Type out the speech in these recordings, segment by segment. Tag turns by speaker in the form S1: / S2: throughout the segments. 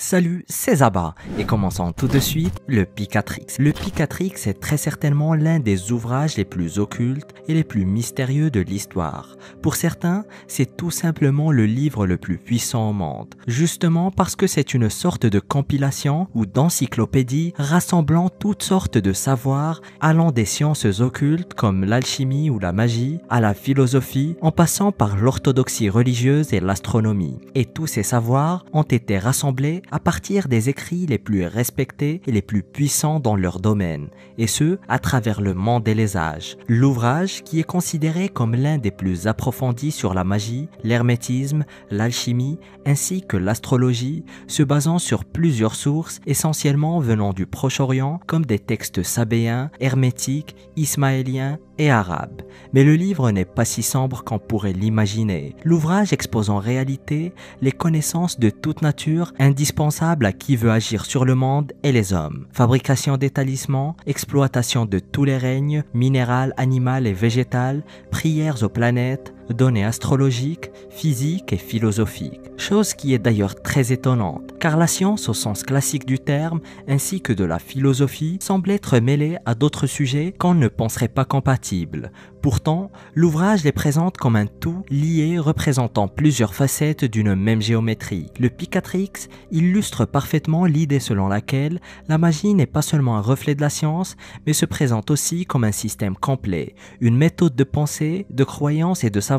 S1: Salut, c'est Zaba et commençons tout de suite le Picatrix. Le Picatrix est très certainement l'un des ouvrages les plus occultes et les plus mystérieux de l'histoire. Pour certains, c'est tout simplement le livre le plus puissant au monde, justement parce que c'est une sorte de compilation ou d'encyclopédie rassemblant toutes sortes de savoirs allant des sciences occultes comme l'alchimie ou la magie à la philosophie en passant par l'orthodoxie religieuse et l'astronomie. Et tous ces savoirs ont été rassemblés à partir des écrits les plus respectés et les plus puissants dans leur domaine, et ce, à travers le monde et les âges. L'ouvrage, qui est considéré comme l'un des plus approfondis sur la magie, l'hermétisme, l'alchimie, ainsi que l'astrologie, se basant sur plusieurs sources, essentiellement venant du Proche-Orient, comme des textes sabéens, hermétiques, ismaéliens, et arabe, mais le livre n'est pas si sombre qu'on pourrait l'imaginer. L'ouvrage expose en réalité les connaissances de toute nature indispensables à qui veut agir sur le monde et les hommes. Fabrication des exploitation de tous les règnes, minéral, animal et végétal, prières aux planètes, données astrologiques, physiques et philosophiques. Chose qui est d'ailleurs très étonnante, car la science au sens classique du terme, ainsi que de la philosophie, semble être mêlée à d'autres sujets qu'on ne penserait pas compatibles. Pourtant, l'ouvrage les présente comme un tout lié représentant plusieurs facettes d'une même géométrie. Le Picatrix illustre parfaitement l'idée selon laquelle la magie n'est pas seulement un reflet de la science, mais se présente aussi comme un système complet, une méthode de pensée, de croyance et de savoir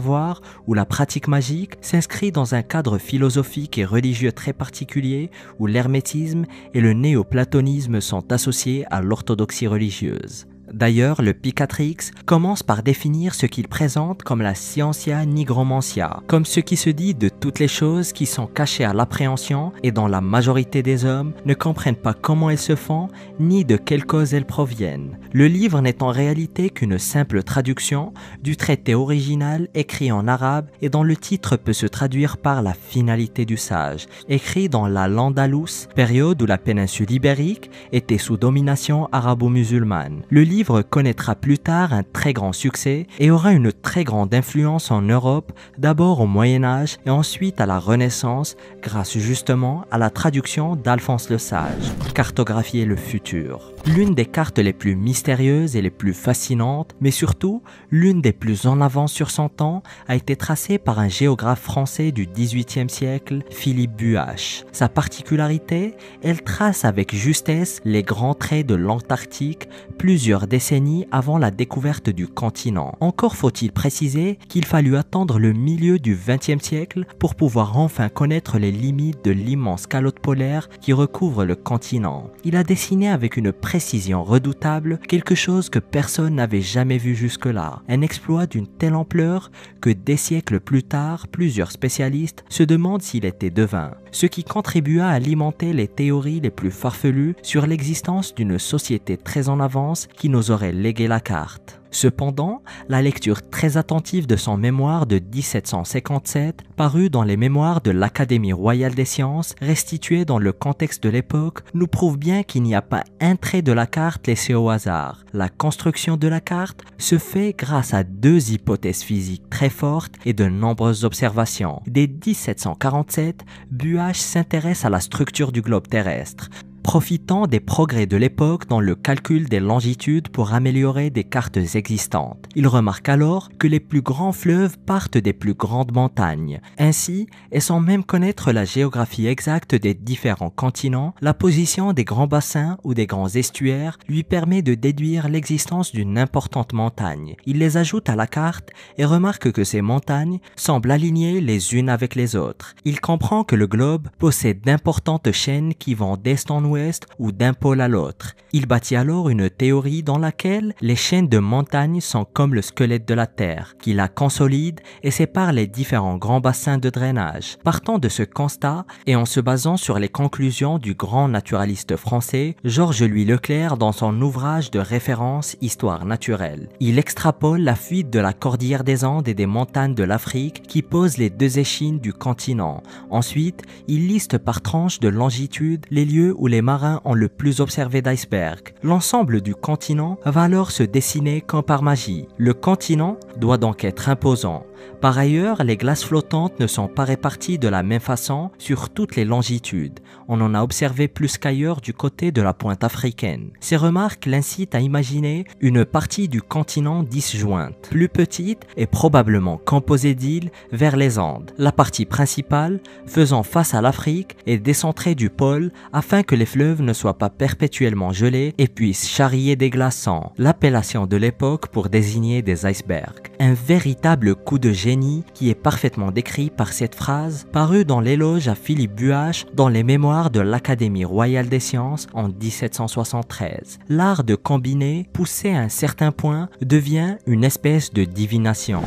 S1: où la pratique magique s'inscrit dans un cadre philosophique et religieux très particulier où l'hermétisme et le néoplatonisme sont associés à l'orthodoxie religieuse. D'ailleurs, le Picatrix commence par définir ce qu'il présente comme la scientia nigromancia, comme ce qui se dit de toutes les choses qui sont cachées à l'appréhension et dont la majorité des hommes ne comprennent pas comment elles se font ni de quelle cause elles proviennent. Le livre n'est en réalité qu'une simple traduction du traité original écrit en arabe et dont le titre peut se traduire par la finalité du sage, écrit dans la Landalus, période où la péninsule ibérique était sous domination arabo-musulmane. Le livre connaîtra plus tard un très grand succès et aura une très grande influence en Europe, d'abord au Moyen Âge et ensuite à la Renaissance, grâce justement à la traduction d'Alphonse le Sage, Cartographier le futur l'une des cartes les plus mystérieuses et les plus fascinantes, mais surtout l'une des plus en avance sur son temps, a été tracée par un géographe français du XVIIIe siècle, Philippe Buache. Sa particularité, elle trace avec justesse les grands traits de l'Antarctique plusieurs décennies avant la découverte du continent. Encore faut-il préciser qu'il fallut attendre le milieu du 20e siècle pour pouvoir enfin connaître les limites de l'immense calotte polaire qui recouvre le continent. Il a dessiné avec une précision redoutable quelque chose que personne n'avait jamais vu jusque-là, un exploit d'une telle ampleur que des siècles plus tard, plusieurs spécialistes se demandent s'il était devin, ce qui contribua à alimenter les théories les plus farfelues sur l'existence d'une société très en avance qui nous aurait légué la carte. Cependant, la lecture très attentive de son mémoire de 1757, paru dans les mémoires de l'Académie royale des sciences, restituée dans le contexte de l'époque, nous prouve bien qu'il n'y a pas un trait de la carte laissé au hasard. La construction de la carte se fait grâce à deux hypothèses physiques très fortes et de nombreuses observations. Dès 1747, Buach s'intéresse à la structure du globe terrestre, profitant des progrès de l'époque dans le calcul des longitudes pour améliorer des cartes existantes. Il remarque alors que les plus grands fleuves partent des plus grandes montagnes. Ainsi, et sans même connaître la géographie exacte des différents continents, la position des grands bassins ou des grands estuaires lui permet de déduire l'existence d'une importante montagne. Il les ajoute à la carte et remarque que ces montagnes semblent alignées les unes avec les autres. Il comprend que le globe possède d'importantes chaînes qui vont d'est en ouest ou d'un pôle à l'autre. Il bâtit alors une théorie dans laquelle les chaînes de montagnes sont comme le squelette de la Terre, qui la consolide et sépare les différents grands bassins de drainage. Partant de ce constat et en se basant sur les conclusions du grand naturaliste français Georges Louis Leclerc dans son ouvrage de référence Histoire naturelle, il extrapole la fuite de la cordillère des Andes et des montagnes de l'Afrique qui posent les deux échines du continent. Ensuite, il liste par tranches de longitude les lieux où les marins ont le plus observé d'iceberg, L'ensemble du continent va alors se dessiner comme par magie. Le continent doit donc être imposant, par ailleurs, les glaces flottantes ne sont pas réparties de la même façon sur toutes les longitudes. On en a observé plus qu'ailleurs du côté de la pointe africaine. Ces remarques l'incitent à imaginer une partie du continent disjointe, plus petite et probablement composée d'îles vers les Andes, la partie principale faisant face à l'Afrique est décentrée du pôle afin que les fleuves ne soient pas perpétuellement gelés et puissent charrier des glaçons, l'appellation de l'époque pour désigner des icebergs. Un véritable coup de génie qui est parfaitement décrit par cette phrase parue dans l'éloge à Philippe Buache dans les mémoires de l'Académie royale des sciences en 1773. L'art de combiner, poussé à un certain point, devient une espèce de divination,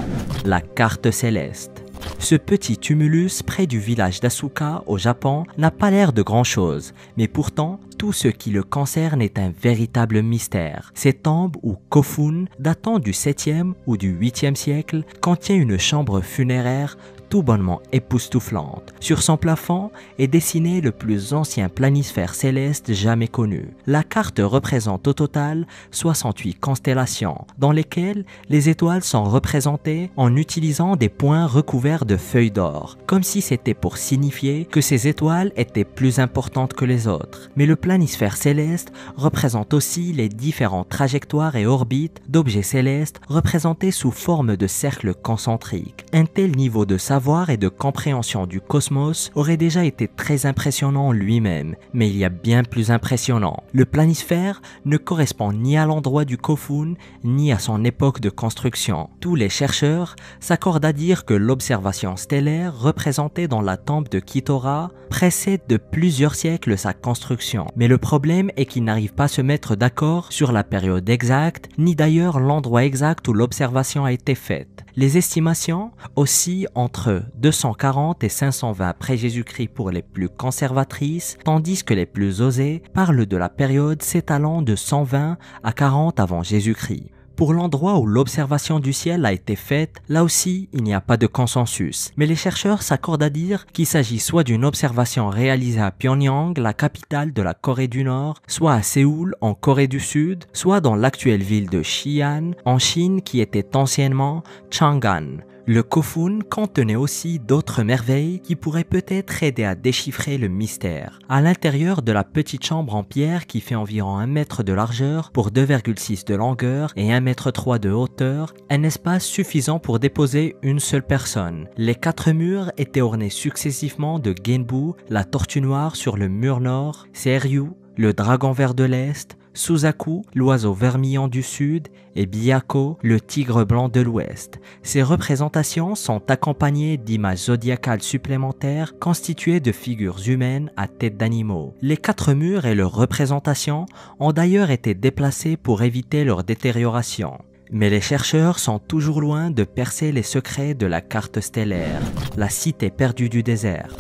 S1: la carte céleste. Ce petit tumulus près du village d'Asuka au Japon n'a pas l'air de grand-chose, mais pourtant, tout ce qui le concerne est un véritable mystère. Cette tombe ou kofun, datant du 7e ou du 8e siècle, contient une chambre funéraire tout bonnement époustouflante. Sur son plafond est dessiné le plus ancien planisphère céleste jamais connu. La carte représente au total 68 constellations, dans lesquelles les étoiles sont représentées en utilisant des points recouverts de feuilles d'or, comme si c'était pour signifier que ces étoiles étaient plus importantes que les autres. Mais le planisphère céleste représente aussi les différentes trajectoires et orbites d'objets célestes représentés sous forme de cercles concentriques. Un tel niveau de savoir et de compréhension du cosmos aurait déjà été très impressionnant lui-même, mais il y a bien plus impressionnant. Le planisphère ne correspond ni à l'endroit du Kofun, ni à son époque de construction. Tous les chercheurs s'accordent à dire que l'observation stellaire représentée dans la tombe de Kitora précède de plusieurs siècles sa construction. Mais le problème est qu'ils n'arrivent pas à se mettre d'accord sur la période exacte, ni d'ailleurs l'endroit exact où l'observation a été faite. Les estimations oscillent entre 240 et 520 après Jésus-Christ pour les plus conservatrices, tandis que les plus osées parlent de la période s'étalant de 120 à 40 avant Jésus-Christ. Pour l'endroit où l'observation du ciel a été faite, là aussi, il n'y a pas de consensus. Mais les chercheurs s'accordent à dire qu'il s'agit soit d'une observation réalisée à Pyongyang, la capitale de la Corée du Nord, soit à Séoul, en Corée du Sud, soit dans l'actuelle ville de Xi'an, en Chine qui était anciennement Chang'an. Le Kofun contenait aussi d'autres merveilles qui pourraient peut-être aider à déchiffrer le mystère. À l'intérieur de la petite chambre en pierre qui fait environ 1 mètre de largeur pour 2,6 de longueur et 1 mètre 3 de hauteur, un espace suffisant pour déposer une seule personne. Les quatre murs étaient ornés successivement de Genbu, la tortue noire sur le mur nord, Seryu, le dragon vert de l'Est, Suzaku, l'oiseau vermillon du sud, et Byako, le tigre blanc de l'ouest. Ces représentations sont accompagnées d'images zodiacales supplémentaires constituées de figures humaines à tête d'animaux. Les quatre murs et leurs représentations ont d'ailleurs été déplacés pour éviter leur détérioration. Mais les chercheurs sont toujours loin de percer les secrets de la carte stellaire, la cité perdue du désert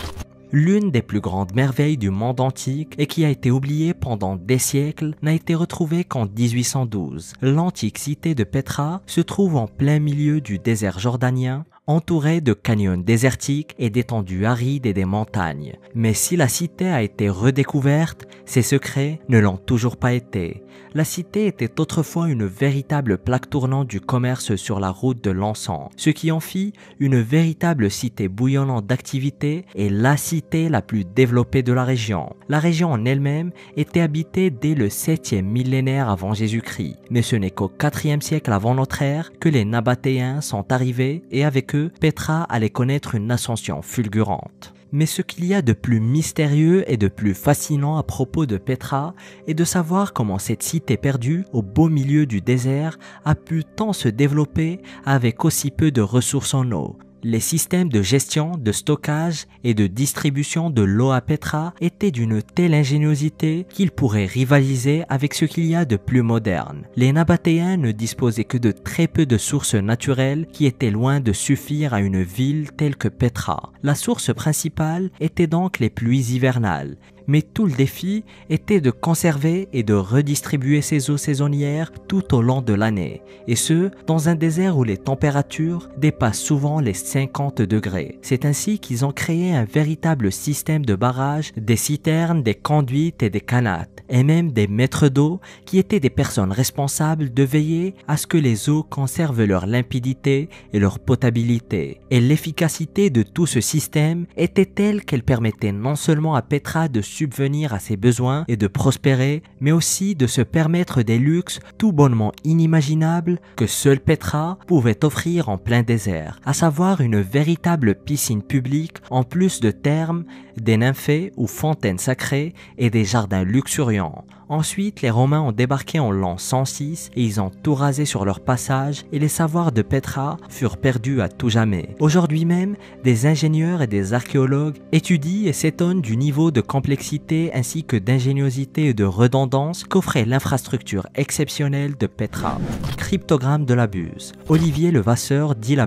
S1: l'une des plus grandes merveilles du monde antique et qui a été oubliée pendant des siècles, n'a été retrouvée qu'en 1812. L'antique cité de Petra se trouve en plein milieu du désert jordanien, entourée de canyons désertiques et d'étendues arides et des montagnes. Mais si la cité a été redécouverte, ses secrets ne l'ont toujours pas été. La cité était autrefois une véritable plaque tournante du commerce sur la route de l'encens, ce qui en fit une véritable cité bouillonnante d'activités et la cité la plus développée de la région. La région en elle-même était habitée dès le 7e millénaire avant Jésus-Christ, mais ce n'est qu'au 4e siècle avant notre ère que les Nabatéens sont arrivés et avec eux, Petra allait connaître une ascension fulgurante. Mais ce qu'il y a de plus mystérieux et de plus fascinant à propos de Petra est de savoir comment cette cité perdue au beau milieu du désert a pu tant se développer avec aussi peu de ressources en eau, les systèmes de gestion, de stockage et de distribution de l'eau à Petra étaient d'une telle ingéniosité qu'ils pourraient rivaliser avec ce qu'il y a de plus moderne. Les Nabatéens ne disposaient que de très peu de sources naturelles qui étaient loin de suffire à une ville telle que Petra. La source principale était donc les pluies hivernales, mais tout le défi était de conserver et de redistribuer ces eaux saisonnières tout au long de l'année, et ce, dans un désert où les températures dépassent souvent les 50 degrés. C'est ainsi qu'ils ont créé un véritable système de barrages, des citernes, des conduites et des canates, et même des maîtres d'eau qui étaient des personnes responsables de veiller à ce que les eaux conservent leur limpidité et leur potabilité. Et l'efficacité de tout ce système était telle qu'elle permettait non seulement à Petra de subvenir à ses besoins et de prospérer, mais aussi de se permettre des luxes tout bonnement inimaginables que seul Petra pouvait offrir en plein désert, à savoir une véritable piscine publique en plus de thermes des nymphées ou fontaines sacrées et des jardins luxuriants. Ensuite, les Romains ont débarqué en l'an 106 et ils ont tout rasé sur leur passage et les savoirs de Petra furent perdus à tout jamais. Aujourd'hui même, des ingénieurs et des archéologues étudient et s'étonnent du niveau de complexité ainsi que d'ingéniosité et de redondance qu'offrait l'infrastructure exceptionnelle de Petra. Cryptogramme de la Buse. Olivier Levasseur dit la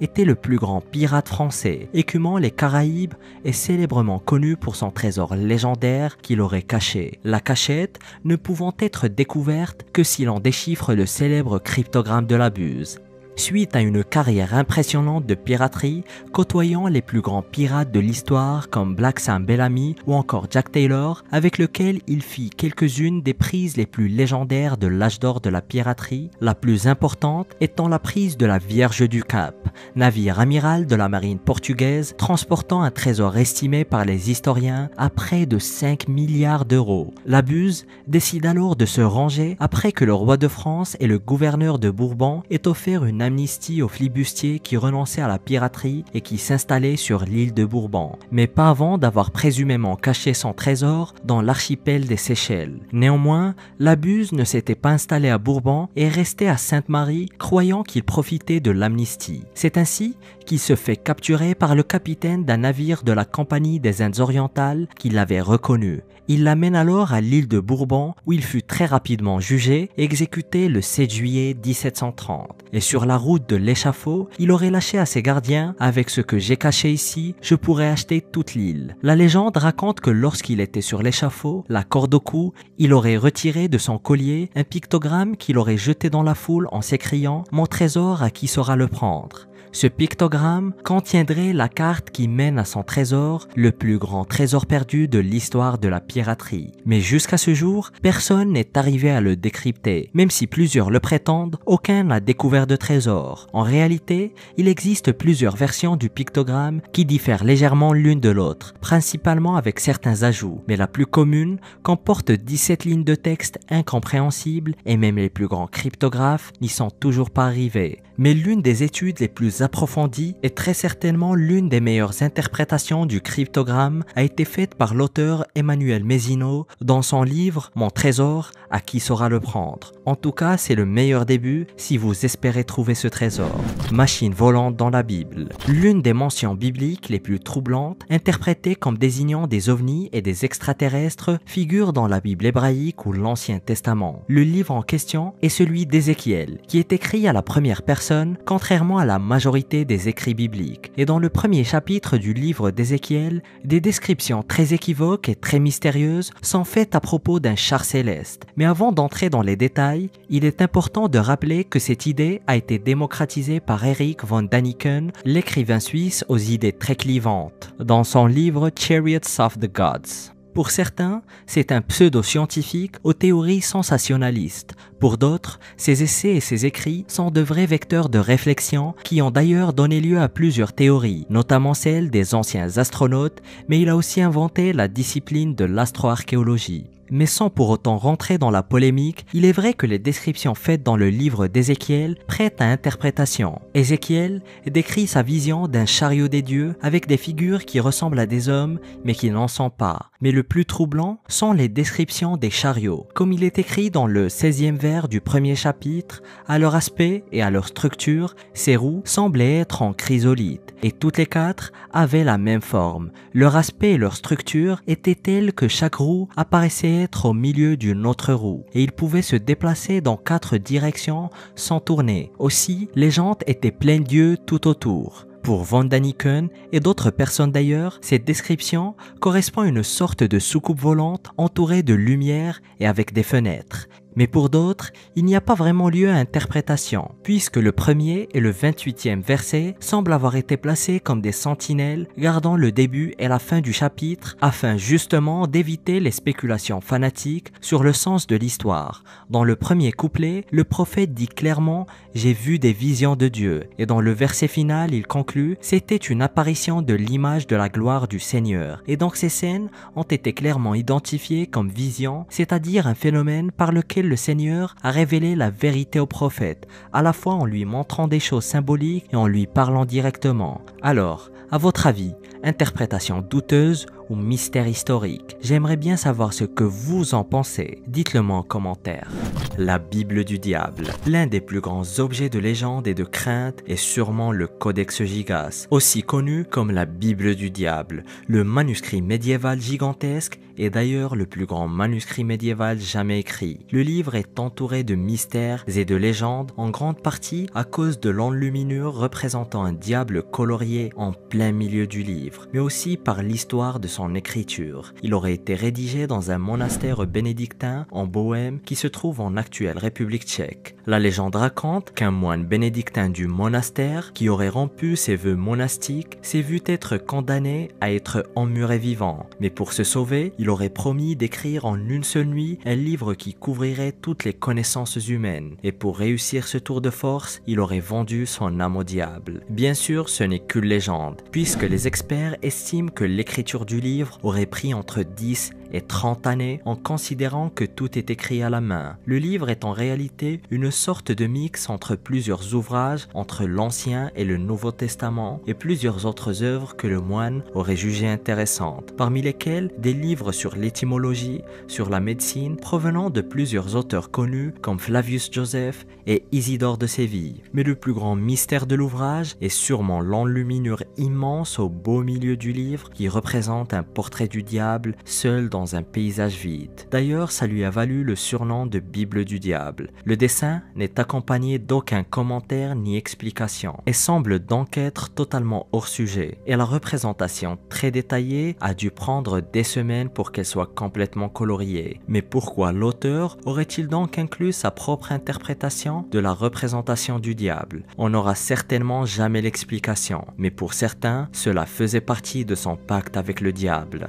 S1: était le plus grand pirate français, écumant les Caraïbes et célébrant connu pour son trésor légendaire qu'il aurait caché, la cachette ne pouvant être découverte que si l'on déchiffre le célèbre cryptogramme de la buse, suite à une carrière impressionnante de piraterie, côtoyant les plus grands pirates de l'histoire comme Black Sam Bellamy ou encore Jack Taylor, avec lequel il fit quelques-unes des prises les plus légendaires de l'âge d'or de la piraterie, la plus importante étant la prise de la Vierge du Cap, navire amiral de la marine portugaise transportant un trésor estimé par les historiens à près de 5 milliards d'euros. La Buse décide alors de se ranger après que le roi de France et le gouverneur de Bourbon aient offert une amnistie aux flibustiers qui renonçaient à la piraterie et qui s'installaient sur l'île de Bourbon, mais pas avant d'avoir présumément caché son trésor dans l'archipel des Seychelles. Néanmoins, la ne s'était pas installé à Bourbon et restait à Sainte-Marie, croyant qu'il profitait de l'amnistie. C'est ainsi qui se fait capturer par le capitaine d'un navire de la Compagnie des Indes orientales qui l'avait reconnu. Il l'amène alors à l'île de Bourbon où il fut très rapidement jugé et exécuté le 7 juillet 1730. Et sur la route de l'échafaud, il aurait lâché à ses gardiens Avec ce que j'ai caché ici, je pourrais acheter toute l'île. La légende raconte que lorsqu'il était sur l'échafaud, la corde au cou, il aurait retiré de son collier un pictogramme qu'il aurait jeté dans la foule en s'écriant Mon trésor à qui saura le prendre. Ce pictogramme contiendrait la carte qui mène à son trésor, le plus grand trésor perdu de l'histoire de la piraterie. Mais jusqu'à ce jour, personne n'est arrivé à le décrypter. Même si plusieurs le prétendent, aucun n'a découvert de trésor. En réalité, il existe plusieurs versions du pictogramme qui diffèrent légèrement l'une de l'autre, principalement avec certains ajouts, mais la plus commune comporte 17 lignes de texte incompréhensibles et même les plus grands cryptographes n'y sont toujours pas arrivés. Mais l'une des études les plus approfondie et très certainement l'une des meilleures interprétations du cryptogramme a été faite par l'auteur Emmanuel Mezzino dans son livre Mon trésor, à qui saura le prendre. En tout cas, c'est le meilleur début si vous espérez trouver ce trésor. Machine volante dans la Bible. L'une des mentions bibliques les plus troublantes, interprétées comme désignant des ovnis et des extraterrestres, figure dans la Bible hébraïque ou l'Ancien Testament. Le livre en question est celui d'Ézéchiel, qui est écrit à la première personne, contrairement à la majorité des écrits bibliques, et dans le premier chapitre du livre d'Ézéchiel, des descriptions très équivoques et très mystérieuses sont faites à propos d'un char céleste. Mais avant d'entrer dans les détails, il est important de rappeler que cette idée a été démocratisée par Eric von Daniken, l'écrivain suisse aux idées très clivantes, dans son livre Chariots of the Gods. Pour certains, c'est un pseudo-scientifique aux théories sensationnalistes. Pour d'autres, ses essais et ses écrits sont de vrais vecteurs de réflexion qui ont d'ailleurs donné lieu à plusieurs théories, notamment celle des anciens astronautes, mais il a aussi inventé la discipline de l'astroarchéologie. Mais sans pour autant rentrer dans la polémique, il est vrai que les descriptions faites dans le livre d'Ézéchiel prêtent à interprétation. Ézéchiel décrit sa vision d'un chariot des dieux avec des figures qui ressemblent à des hommes mais qui n'en sont pas. Mais le plus troublant sont les descriptions des chariots, comme il est écrit dans le 16e vers du premier chapitre, à leur aspect et à leur structure, ces roues semblaient être en chrysolite, et toutes les quatre avaient la même forme. Leur aspect et leur structure étaient telles que chaque roue apparaissait au milieu d'une autre roue et il pouvait se déplacer dans quatre directions sans tourner. Aussi, les jantes étaient pleines d'yeux tout autour. Pour Van Daniken et d'autres personnes d'ailleurs, cette description correspond à une sorte de soucoupe volante entourée de lumière et avec des fenêtres. Mais pour d'autres, il n'y a pas vraiment lieu à interprétation, puisque le premier et le 28e verset semblent avoir été placés comme des sentinelles gardant le début et la fin du chapitre afin justement d'éviter les spéculations fanatiques sur le sens de l'histoire. Dans le premier couplet, le prophète dit clairement « J'ai vu des visions de Dieu » et dans le verset final, il conclut « C'était une apparition de l'image de la gloire du Seigneur » et donc ces scènes ont été clairement identifiées comme visions, c'est-à-dire un phénomène par lequel le Seigneur a révélé la vérité au prophète, à la fois en lui montrant des choses symboliques et en lui parlant directement. Alors, à votre avis, interprétation douteuse ou mystère historique. J'aimerais bien savoir ce que vous en pensez. Dites-le moi en commentaire. La Bible du Diable. L'un des plus grands objets de légende et de crainte est sûrement le Codex Gigas, aussi connu comme la Bible du Diable. Le manuscrit médiéval gigantesque est d'ailleurs le plus grand manuscrit médiéval jamais écrit. Le livre est entouré de mystères et de légendes, en grande partie à cause de l'enluminure représentant un diable colorié en plein milieu du livre mais aussi par l'histoire de son écriture. Il aurait été rédigé dans un monastère bénédictin en Bohème qui se trouve en actuelle République tchèque. La légende raconte qu'un moine bénédictin du monastère qui aurait rompu ses vœux monastiques s'est vu être condamné à être emmuré vivant, mais pour se sauver, il aurait promis d'écrire en une seule nuit un livre qui couvrirait toutes les connaissances humaines, et pour réussir ce tour de force, il aurait vendu son âme au diable. Bien sûr, ce n'est qu'une légende, puisque les experts estime que l'écriture du livre aurait pris entre 10 et et 30 années en considérant que tout est écrit à la main. Le livre est en réalité une sorte de mix entre plusieurs ouvrages, entre l'Ancien et le Nouveau Testament, et plusieurs autres œuvres que le moine aurait jugées intéressantes, parmi lesquelles des livres sur l'étymologie, sur la médecine, provenant de plusieurs auteurs connus comme Flavius Joseph et Isidore de Séville. Mais le plus grand mystère de l'ouvrage est sûrement l'enluminure immense au beau milieu du livre qui représente un portrait du diable seul dans un paysage vide. D'ailleurs, ça lui a valu le surnom de Bible du diable. Le dessin n'est accompagné d'aucun commentaire ni explication et semble donc être totalement hors sujet. Et la représentation très détaillée a dû prendre des semaines pour qu'elle soit complètement coloriée. Mais pourquoi l'auteur aurait-il donc inclus sa propre interprétation de la représentation du diable On n'aura certainement jamais l'explication, mais pour certains, cela faisait partie de son pacte avec le diable.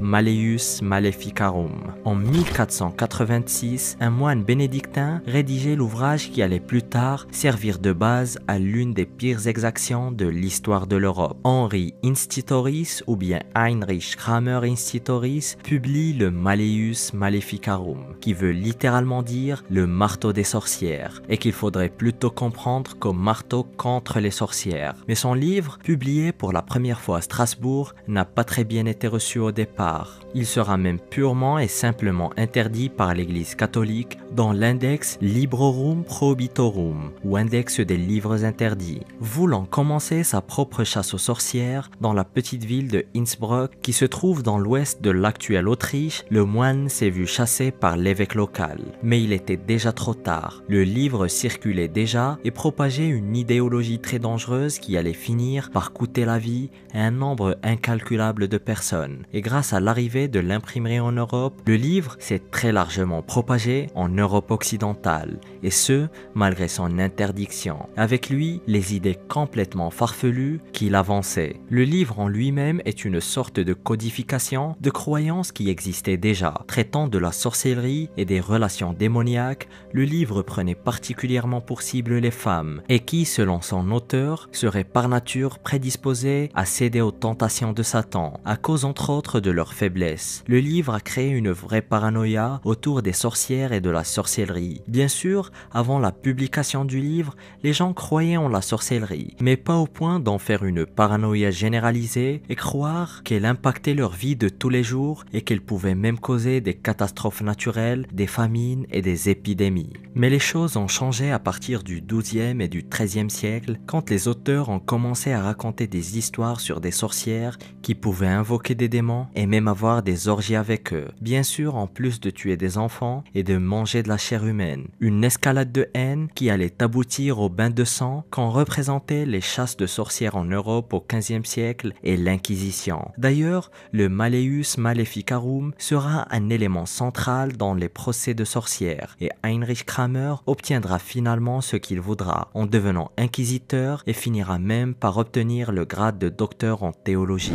S1: Maléus Maleficarum. En 1486, un moine bénédictin rédigeait l'ouvrage qui allait plus tard servir de base à l'une des pires exactions de l'histoire de l'Europe. Henri Institoris ou bien Heinrich Kramer Institoris publie le Malleus Maleficarum, qui veut littéralement dire le marteau des sorcières, et qu'il faudrait plutôt comprendre comme marteau contre les sorcières. Mais son livre, publié pour la première fois à Strasbourg, n'a pas très bien été reçu au départ. Il se sera même purement et simplement interdit par l'Église catholique dans l'index Librorum Prohibitorum ou index des livres interdits, voulant commencer sa propre chasse aux sorcières dans la petite ville de Innsbruck qui se trouve dans l'ouest de l'actuelle Autriche, le moine s'est vu chassé par l'évêque local. Mais il était déjà trop tard, le livre circulait déjà et propageait une idéologie très dangereuse qui allait finir par coûter la vie à un nombre incalculable de personnes, et grâce à l'arrivée de imprimé en Europe, le livre s'est très largement propagé en Europe occidentale, et ce, malgré son interdiction. Avec lui, les idées complètement farfelues qu'il avançait. Le livre en lui-même est une sorte de codification de croyances qui existaient déjà. Traitant de la sorcellerie et des relations démoniaques, le livre prenait particulièrement pour cible les femmes, et qui, selon son auteur, seraient par nature prédisposées à céder aux tentations de Satan, à cause entre autres de leur faiblesse. Le livre a créé une vraie paranoïa autour des sorcières et de la sorcellerie. Bien sûr, avant la publication du livre, les gens croyaient en la sorcellerie, mais pas au point d'en faire une paranoïa généralisée et croire qu'elle impactait leur vie de tous les jours et qu'elle pouvait même causer des catastrophes naturelles, des famines et des épidémies. Mais les choses ont changé à partir du 12e et du 13e siècle quand les auteurs ont commencé à raconter des histoires sur des sorcières qui pouvaient invoquer des démons et même avoir des avec eux. Bien sûr, en plus de tuer des enfants et de manger de la chair humaine. Une escalade de haine qui allait aboutir au bain de sang qu'en représentaient les chasses de sorcières en Europe au 15 15e siècle et l'Inquisition. D'ailleurs, le Malleus Maleficarum sera un élément central dans les procès de sorcières et Heinrich Kramer obtiendra finalement ce qu'il voudra en devenant inquisiteur et finira même par obtenir le grade de docteur en théologie.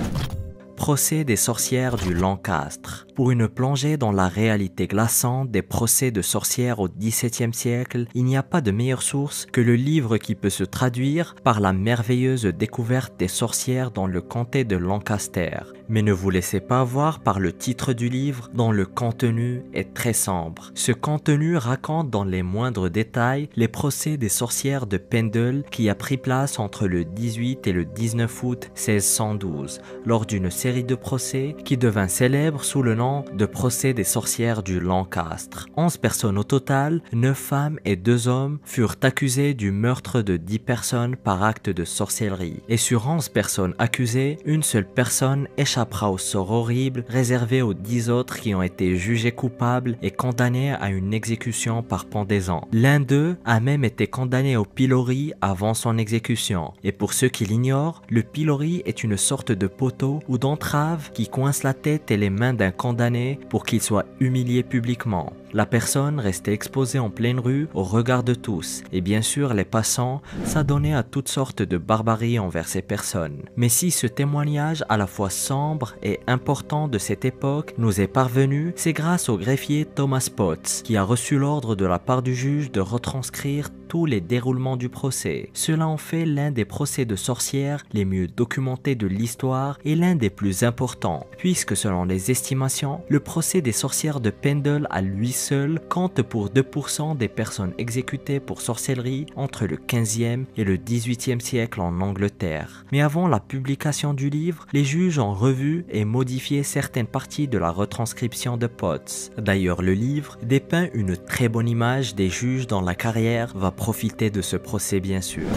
S1: Procès des sorcières du Lancastre. Pour une plongée dans la réalité glaçante des procès de sorcières au XVIIe siècle, il n'y a pas de meilleure source que le livre qui peut se traduire par la merveilleuse découverte des sorcières dans le comté de Lancaster, mais ne vous laissez pas voir par le titre du livre dont le contenu est très sombre. Ce contenu raconte dans les moindres détails les procès des sorcières de Pendle qui a pris place entre le 18 et le 19 août 1612 lors d'une série de procès qui devint célèbre sous le nom de procès des sorcières du Lancastre. 11 personnes au total, 9 femmes et 2 hommes furent accusés du meurtre de 10 personnes par acte de sorcellerie. Et sur 11 personnes accusées, une seule personne échappera au sort horrible réservé aux dix autres qui ont été jugés coupables et condamnés à une exécution par pendaison. L'un d'eux a même été condamné au pilori avant son exécution. Et pour ceux qui l'ignorent, le pilori est une sorte de poteau ou d'entrave qui coince la tête et les mains d'un condamné pour qu'il soit humilié publiquement. La personne restait exposée en pleine rue au regard de tous, et bien sûr les passants s'adonnaient à toutes sortes de barbaries envers ces personnes. Mais si ce témoignage à la fois sombre et important de cette époque nous est parvenu, c'est grâce au greffier Thomas Potts, qui a reçu l'ordre de la part du juge de retranscrire tous les déroulements du procès. Cela en fait l'un des procès de sorcières les mieux documentés de l'histoire et l'un des plus importants, puisque selon les estimations, le procès des sorcières de Pendle à lui seul compte pour 2% des personnes exécutées pour sorcellerie entre le 15e et le 18 siècle en Angleterre. Mais avant la publication du livre, les juges ont revu et modifié certaines parties de la retranscription de Potts. D'ailleurs, le livre dépeint une très bonne image des juges dont la carrière va profiter de ce procès bien sûr.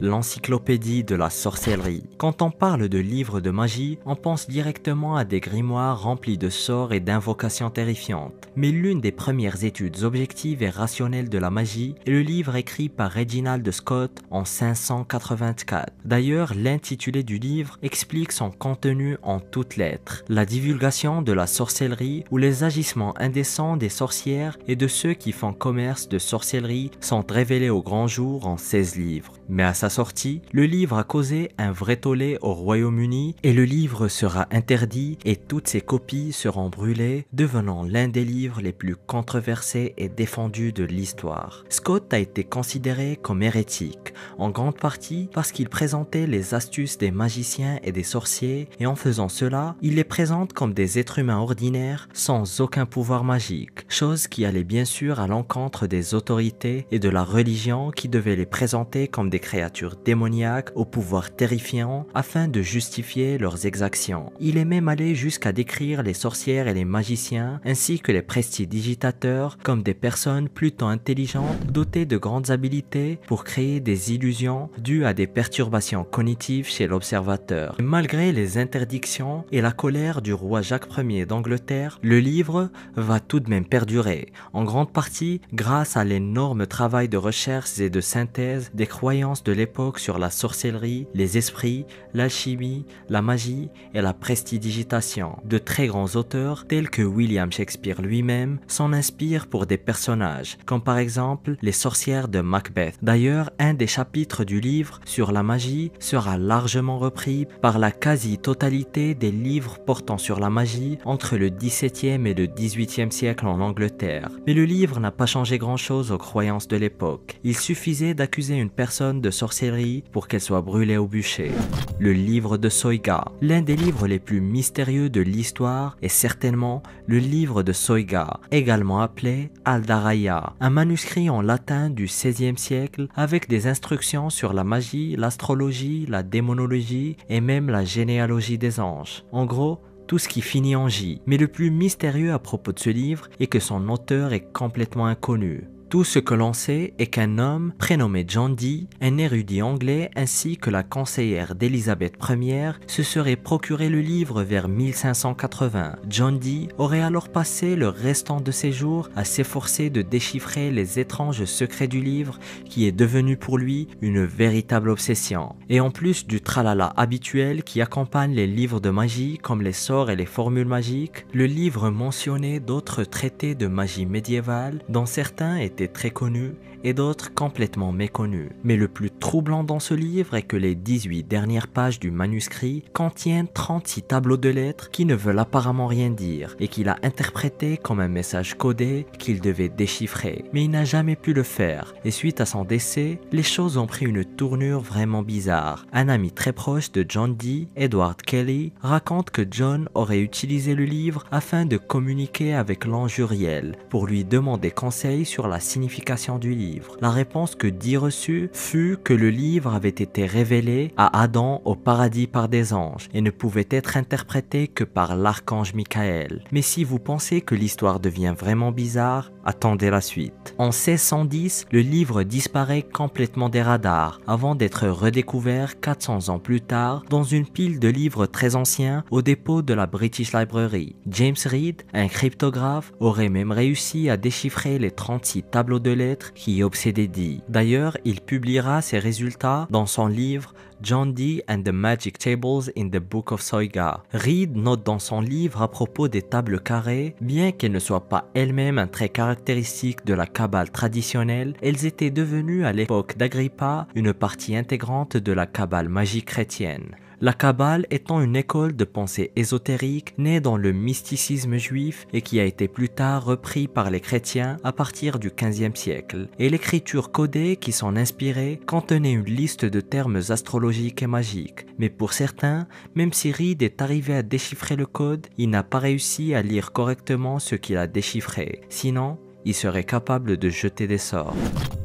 S1: L'encyclopédie de la sorcellerie. Quand on parle de livres de magie, on pense directement à des grimoires remplis de sorts et d'invocations terrifiantes. Mais l'une des premières études objectives et rationnelles de la magie est le livre écrit par Reginald Scott en 584. D'ailleurs, l'intitulé du livre explique son contenu en toutes lettres. La divulgation de la sorcellerie ou les agissements indécents des sorcières et de ceux qui font commerce de sorcellerie sont révélés au grand jour en 16 livres. Mais à sa sortie, le livre a causé un vrai tollé au Royaume-Uni et le livre sera interdit et toutes ses copies seront brûlées, devenant l'un des livres les plus controversés et défendus de l'histoire. Scott a été considéré comme hérétique, en grande partie parce qu'il présentait les astuces des magiciens et des sorciers et en faisant cela, il les présente comme des êtres humains ordinaires sans aucun pouvoir magique, chose qui allait bien sûr à l'encontre des autorités et de la religion qui devait les présenter comme des créatures démoniaques au pouvoir terrifiant afin de justifier leurs exactions. Il est même allé jusqu'à décrire les sorcières et les magiciens ainsi que les prestidigitateurs comme des personnes plutôt intelligentes dotées de grandes habiletés pour créer des illusions dues à des perturbations cognitives chez l'observateur. Malgré les interdictions et la colère du roi Jacques Ier d'Angleterre, le livre va tout de même perdurer, en grande partie grâce à l'énorme travail de recherche et de synthèse des croyances de l'époque sur la sorcellerie, les esprits, l'alchimie, la magie et la prestidigitation. De très grands auteurs, tels que William Shakespeare lui-même, s'en inspirent pour des personnages, comme par exemple les sorcières de Macbeth. D'ailleurs, un des chapitres du livre sur la magie sera largement repris par la quasi-totalité des livres portant sur la magie entre le 17 17e et le 18 18e siècle en Angleterre. Mais le livre n'a pas changé grand-chose aux croyances de l'époque. Il suffisait d'accuser une personne de sorcellerie pour qu'elle soit brûlée au bûcher. Le livre de Soiga, l'un des livres les plus mystérieux de l'histoire est certainement le livre de Soiga, également appelé Aldaraya, un manuscrit en latin du XVIe siècle avec des instructions sur la magie, l'astrologie, la démonologie et même la généalogie des anges. En gros, tout ce qui finit en J. Mais le plus mystérieux à propos de ce livre est que son auteur est complètement inconnu. Tout ce que l'on sait est qu'un homme prénommé John Dee, un érudit anglais ainsi que la conseillère d'Elisabeth Ier se serait procuré le livre vers 1580. John Dee aurait alors passé le restant de ses jours à s'efforcer de déchiffrer les étranges secrets du livre qui est devenu pour lui une véritable obsession. Et en plus du tralala habituel qui accompagne les livres de magie comme les sorts et les formules magiques, le livre mentionnait d'autres traités de magie médiévale dont certains étaient était très connu et d'autres complètement méconnus. Mais le plus troublant dans ce livre est que les 18 dernières pages du manuscrit contiennent 36 tableaux de lettres qui ne veulent apparemment rien dire et qu'il a interprété comme un message codé qu'il devait déchiffrer. Mais il n'a jamais pu le faire et suite à son décès, les choses ont pris une tournure vraiment bizarre. Un ami très proche de John Dee, Edward Kelly, raconte que John aurait utilisé le livre afin de communiquer avec l'ange Uriel pour lui demander conseil sur la signification du livre la réponse que dit reçut fut que le livre avait été révélé à Adam au paradis par des anges et ne pouvait être interprété que par l'archange Michael. Mais si vous pensez que l'histoire devient vraiment bizarre, attendez la suite. En 1610, le livre disparaît complètement des radars avant d'être redécouvert 400 ans plus tard dans une pile de livres très anciens au dépôt de la British Library. James Reed, un cryptographe, aurait même réussi à déchiffrer les 36 tableaux de lettres qui obsédé Obsédé D'ailleurs, il publiera ses résultats dans son livre John Dee and the Magic Tables in the Book of Soiga. Reed note dans son livre à propos des tables carrées, bien qu'elles ne soient pas elles-mêmes un trait caractéristique de la cabale traditionnelle, elles étaient devenues à l'époque d'Agrippa une partie intégrante de la cabale magique chrétienne. La Kabbale étant une école de pensée ésotérique née dans le mysticisme juif et qui a été plus tard repris par les chrétiens à partir du XVe siècle, et l'écriture codée qui s'en inspirait contenait une liste de termes astrologiques et magiques. Mais pour certains, même si Reed est arrivé à déchiffrer le code, il n'a pas réussi à lire correctement ce qu'il a déchiffré. Sinon, il serait capable de jeter des sorts.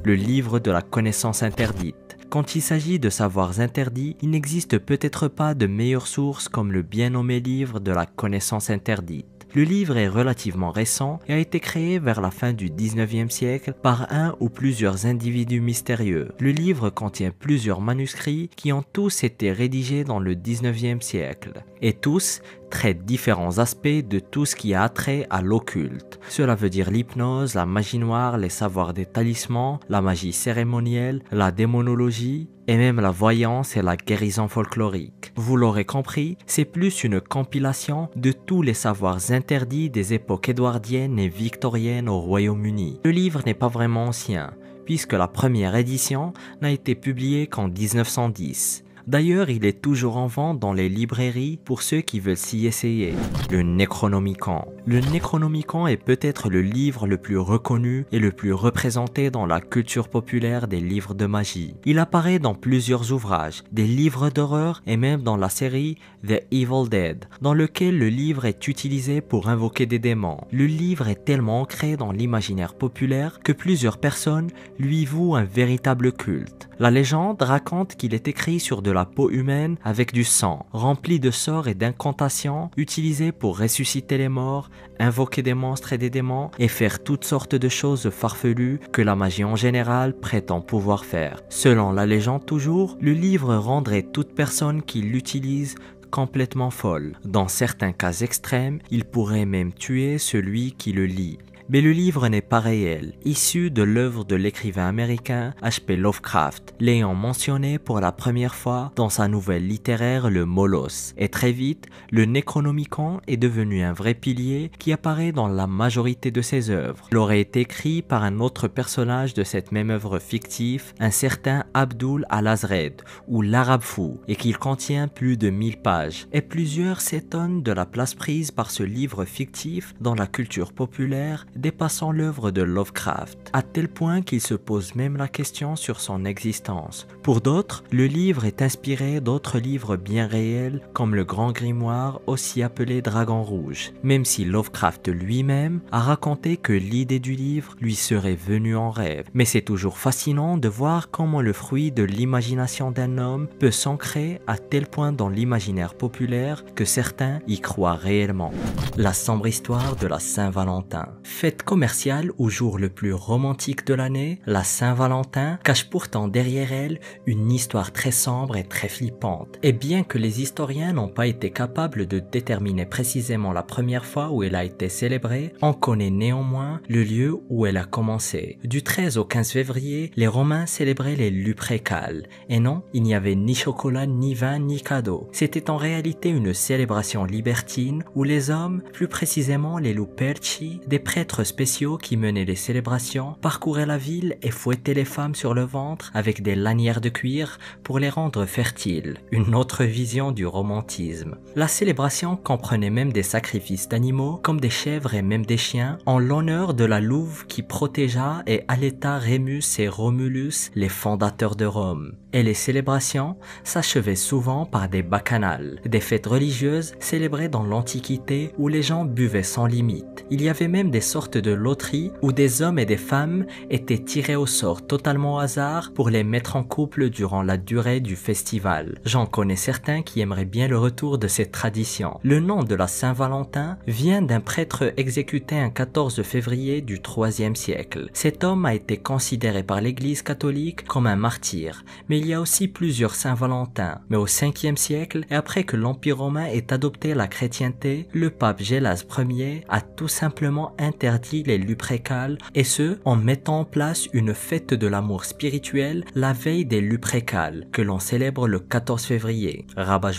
S1: Le livre de la connaissance interdite. Quand il s'agit de savoirs interdits, il n'existe peut-être pas de meilleure source comme le bien nommé livre de la connaissance interdite. Le livre est relativement récent et a été créé vers la fin du 19e siècle par un ou plusieurs individus mystérieux. Le livre contient plusieurs manuscrits qui ont tous été rédigés dans le 19e siècle et tous traite différents aspects de tout ce qui a trait à l'occulte. Cela veut dire l'hypnose, la magie noire, les savoirs des talismans, la magie cérémonielle, la démonologie, et même la voyance et la guérison folklorique. Vous l'aurez compris, c'est plus une compilation de tous les savoirs interdits des époques édouardiennes et victoriennes au Royaume-Uni. Le livre n'est pas vraiment ancien, puisque la première édition n'a été publiée qu'en 1910. D'ailleurs, il est toujours en vente dans les librairies pour ceux qui veulent s'y essayer. Le Necronomicon, le Necronomicon est peut-être le livre le plus reconnu et le plus représenté dans la culture populaire des livres de magie. Il apparaît dans plusieurs ouvrages, des livres d'horreur et même dans la série The Evil Dead, dans lequel le livre est utilisé pour invoquer des démons. Le livre est tellement ancré dans l'imaginaire populaire que plusieurs personnes lui vouent un véritable culte. La légende raconte qu'il est écrit sur de la peau humaine avec du sang, rempli de sorts et d'incantations utilisés pour ressusciter les morts invoquer des monstres et des démons et faire toutes sortes de choses farfelues que la magie en général prétend pouvoir faire. Selon la légende toujours, le livre rendrait toute personne qui l'utilise complètement folle. Dans certains cas extrêmes, il pourrait même tuer celui qui le lit. Mais le livre n'est pas réel, issu de l'œuvre de l'écrivain américain H.P. Lovecraft, l'ayant mentionné pour la première fois dans sa nouvelle littéraire Le Molos. Et très vite, le Necronomicon est devenu un vrai pilier qui apparaît dans la majorité de ses œuvres. Il aurait été écrit par un autre personnage de cette même œuvre fictive, un certain Abdul al-Azred, ou l'Arabe fou, et qu'il contient plus de 1000 pages. Et plusieurs s'étonnent de la place prise par ce livre fictif dans la culture populaire dépassant l'œuvre de Lovecraft, à tel point qu'il se pose même la question sur son existence. Pour d'autres, le livre est inspiré d'autres livres bien réels comme le Grand Grimoire, aussi appelé Dragon Rouge, même si Lovecraft lui-même a raconté que l'idée du livre lui serait venue en rêve. Mais c'est toujours fascinant de voir comment le fruit de l'imagination d'un homme peut s'ancrer à tel point dans l'imaginaire populaire que certains y croient réellement. La sombre histoire de la Saint-Valentin fête commerciale au jour le plus romantique de l'année, la Saint-Valentin, cache pourtant derrière elle une histoire très sombre et très flippante. Et bien que les historiens n'ont pas été capables de déterminer précisément la première fois où elle a été célébrée, on connaît néanmoins le lieu où elle a commencé. Du 13 au 15 février, les Romains célébraient les Luprécales. Et non, il n'y avait ni chocolat, ni vin, ni cadeau. C'était en réalité une célébration libertine où les hommes, plus précisément les Luperci, des prêtres spéciaux qui menaient les célébrations parcouraient la ville et fouettaient les femmes sur le ventre avec des lanières de cuir pour les rendre fertiles, une autre vision du romantisme. La célébration comprenait même des sacrifices d'animaux comme des chèvres et même des chiens en l'honneur de la louve qui protégea et allaita Rémus et Romulus, les fondateurs de Rome. Et les célébrations s'achevaient souvent par des bacchanales, des fêtes religieuses célébrées dans l'Antiquité où les gens buvaient sans limite. Il y avait même des sortes de loterie où des hommes et des femmes étaient tirés au sort totalement au hasard pour les mettre en couple durant la durée du festival. J'en connais certains qui aimeraient bien le retour de cette tradition. Le nom de la Saint-Valentin vient d'un prêtre exécuté un 14 février du 3e siècle. Cet homme a été considéré par l'Église catholique comme un martyr, mais il y a aussi plusieurs Saint-Valentin. Mais au 5e siècle, et après que l'Empire romain ait adopté la chrétienté, le pape Gélas Ier a tout simplement interdit les luprécales, et ce, en mettant en place une fête de l'amour spirituel la veille des luprécales, que l'on célèbre le 14 février, rabat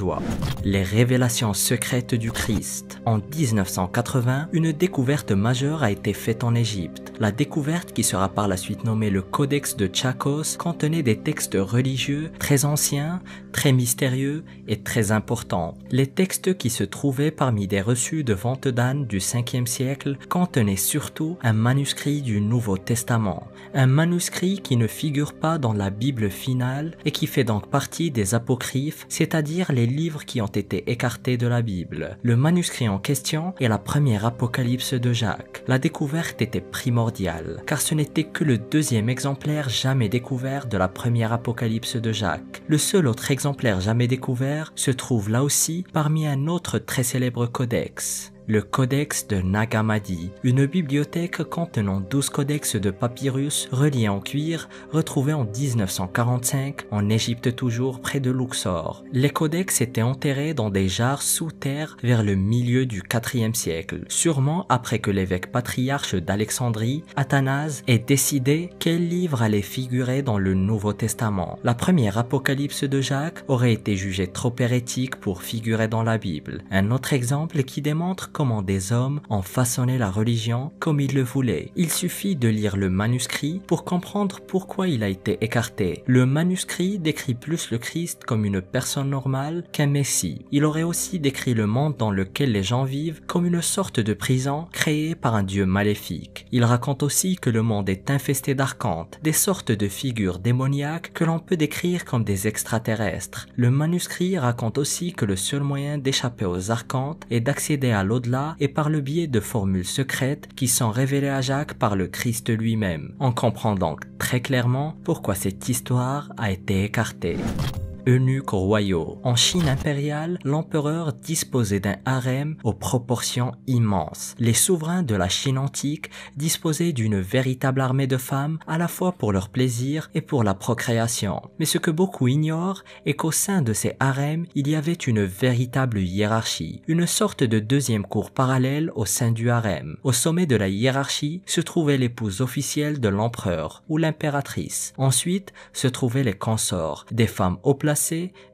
S1: Les révélations secrètes du Christ. En 1980, une découverte majeure a été faite en Égypte. La découverte qui sera par la suite nommée le Codex de tchakos contenait des textes religieux très anciens, très mystérieux et très importants. Les textes qui se trouvaient parmi des reçus de vente d'âne du 5e siècle contenaient surtout un manuscrit du Nouveau Testament, un manuscrit qui ne figure pas dans la Bible finale et qui fait donc partie des apocryphes, c'est-à-dire les livres qui ont été écartés de la Bible. Le manuscrit en question est la première apocalypse de Jacques. La découverte était primordiale, car ce n'était que le deuxième exemplaire jamais découvert de la première apocalypse de Jacques. Le seul autre exemplaire jamais découvert se trouve là aussi parmi un autre très célèbre codex le Codex de Nagamadi, une bibliothèque contenant 12 codex de papyrus reliés en cuir retrouvés en 1945 en Égypte toujours près de Luxor. Les codex étaient enterrés dans des jarres sous terre vers le milieu du 4e siècle, sûrement après que l'évêque patriarche d'Alexandrie, Athanase, ait décidé quel livre allait figurer dans le Nouveau Testament. La première apocalypse de Jacques aurait été jugée trop hérétique pour figurer dans la Bible. Un autre exemple qui démontre comment des hommes ont façonné la religion comme ils le voulaient. Il suffit de lire le manuscrit pour comprendre pourquoi il a été écarté. Le manuscrit décrit plus le Christ comme une personne normale qu'un messie. Il aurait aussi décrit le monde dans lequel les gens vivent comme une sorte de prison créée par un dieu maléfique. Il raconte aussi que le monde est infesté d'archontes, des sortes de figures démoniaques que l'on peut décrire comme des extraterrestres. Le manuscrit raconte aussi que le seul moyen d'échapper aux archantes est d'accéder à l'autre et par le biais de formules secrètes qui sont révélées à Jacques par le Christ lui-même. On comprend donc très clairement pourquoi cette histoire a été écartée royaux. En Chine impériale, l'empereur disposait d'un harem aux proportions immenses. Les souverains de la Chine antique disposaient d'une véritable armée de femmes à la fois pour leur plaisir et pour la procréation. Mais ce que beaucoup ignorent est qu'au sein de ces harems, il y avait une véritable hiérarchie, une sorte de deuxième cour parallèle au sein du harem. Au sommet de la hiérarchie se trouvait l'épouse officielle de l'empereur ou l'impératrice. Ensuite se trouvaient les consorts, des femmes au places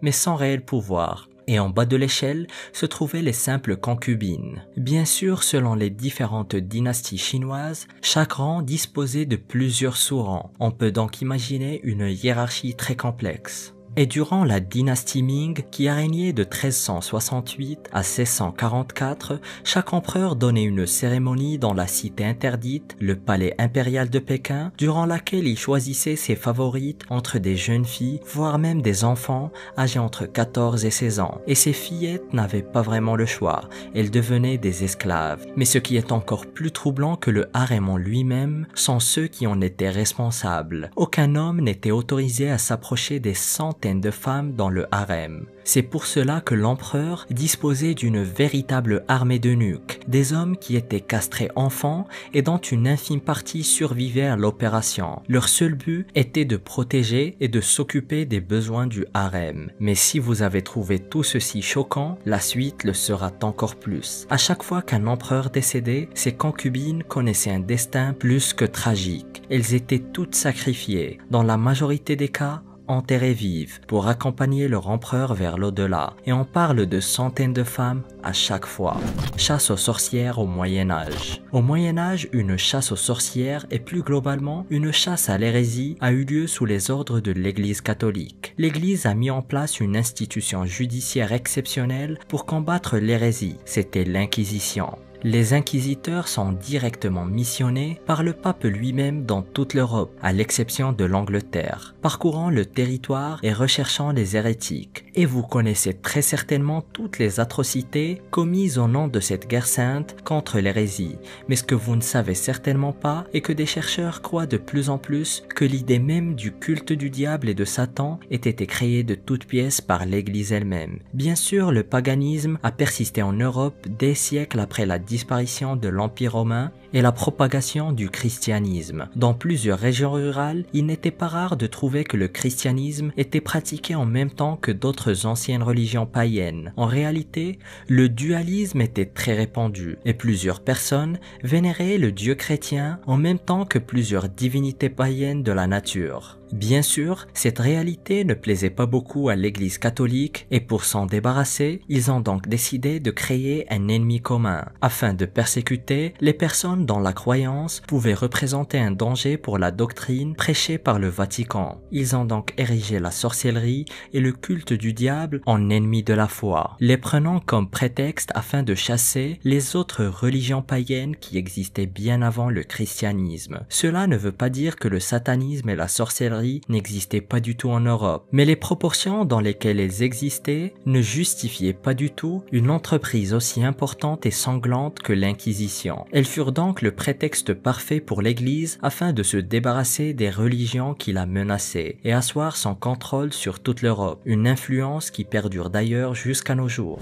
S1: mais sans réel pouvoir. Et en bas de l'échelle se trouvaient les simples concubines. Bien sûr, selon les différentes dynasties chinoises, chaque rang disposait de plusieurs sous-rangs. On peut donc imaginer une hiérarchie très complexe. Et durant la dynastie Ming, qui a régné de 1368 à 1644, chaque empereur donnait une cérémonie dans la cité interdite, le palais impérial de Pékin, durant laquelle il choisissait ses favorites entre des jeunes filles, voire même des enfants âgés entre 14 et 16 ans. Et ces fillettes n'avaient pas vraiment le choix, elles devenaient des esclaves. Mais ce qui est encore plus troublant que le harem lui-même sont ceux qui en étaient responsables. Aucun homme n'était autorisé à s'approcher des centaines de femmes dans le harem. C'est pour cela que l'empereur disposait d'une véritable armée de d'eunuques, des hommes qui étaient castrés enfants et dont une infime partie survivait à l'opération. Leur seul but était de protéger et de s'occuper des besoins du harem. Mais si vous avez trouvé tout ceci choquant, la suite le sera encore plus. À chaque fois qu'un empereur décédait, ses concubines connaissaient un destin plus que tragique. Elles étaient toutes sacrifiées. Dans la majorité des cas, enterrées vives pour accompagner leur empereur vers l'au-delà, et on parle de centaines de femmes à chaque fois. Chasse aux sorcières au Moyen Âge. Au Moyen Âge, une chasse aux sorcières et plus globalement une chasse à l'hérésie a eu lieu sous les ordres de l'Église catholique. L'Église a mis en place une institution judiciaire exceptionnelle pour combattre l'hérésie, c'était l'Inquisition. Les inquisiteurs sont directement missionnés par le pape lui-même dans toute l'Europe, à l'exception de l'Angleterre, parcourant le territoire et recherchant les hérétiques. Et vous connaissez très certainement toutes les atrocités commises au nom de cette guerre sainte contre l'hérésie, mais ce que vous ne savez certainement pas est que des chercheurs croient de plus en plus que l'idée même du culte du diable et de Satan ait été créée de toutes pièces par l'Église elle-même. Bien sûr, le paganisme a persisté en Europe des siècles après la disparition de l'Empire romain et la propagation du christianisme. Dans plusieurs régions rurales, il n'était pas rare de trouver que le christianisme était pratiqué en même temps que d'autres anciennes religions païennes. En réalité, le dualisme était très répandu et plusieurs personnes vénéraient le dieu chrétien en même temps que plusieurs divinités païennes de la nature. Bien sûr, cette réalité ne plaisait pas beaucoup à l'Église catholique et pour s'en débarrasser, ils ont donc décidé de créer un ennemi commun afin de persécuter les personnes dans la croyance pouvaient représenter un danger pour la doctrine prêchée par le Vatican. Ils ont donc érigé la sorcellerie et le culte du diable en ennemi de la foi, les prenant comme prétexte afin de chasser les autres religions païennes qui existaient bien avant le christianisme. Cela ne veut pas dire que le satanisme et la sorcellerie n'existaient pas du tout en Europe, mais les proportions dans lesquelles elles existaient ne justifiaient pas du tout une entreprise aussi importante et sanglante que l'Inquisition. Elles furent donc le prétexte parfait pour l'Église afin de se débarrasser des religions qui la menaçaient et asseoir son contrôle sur toute l'Europe, une influence qui perdure d'ailleurs jusqu'à nos jours.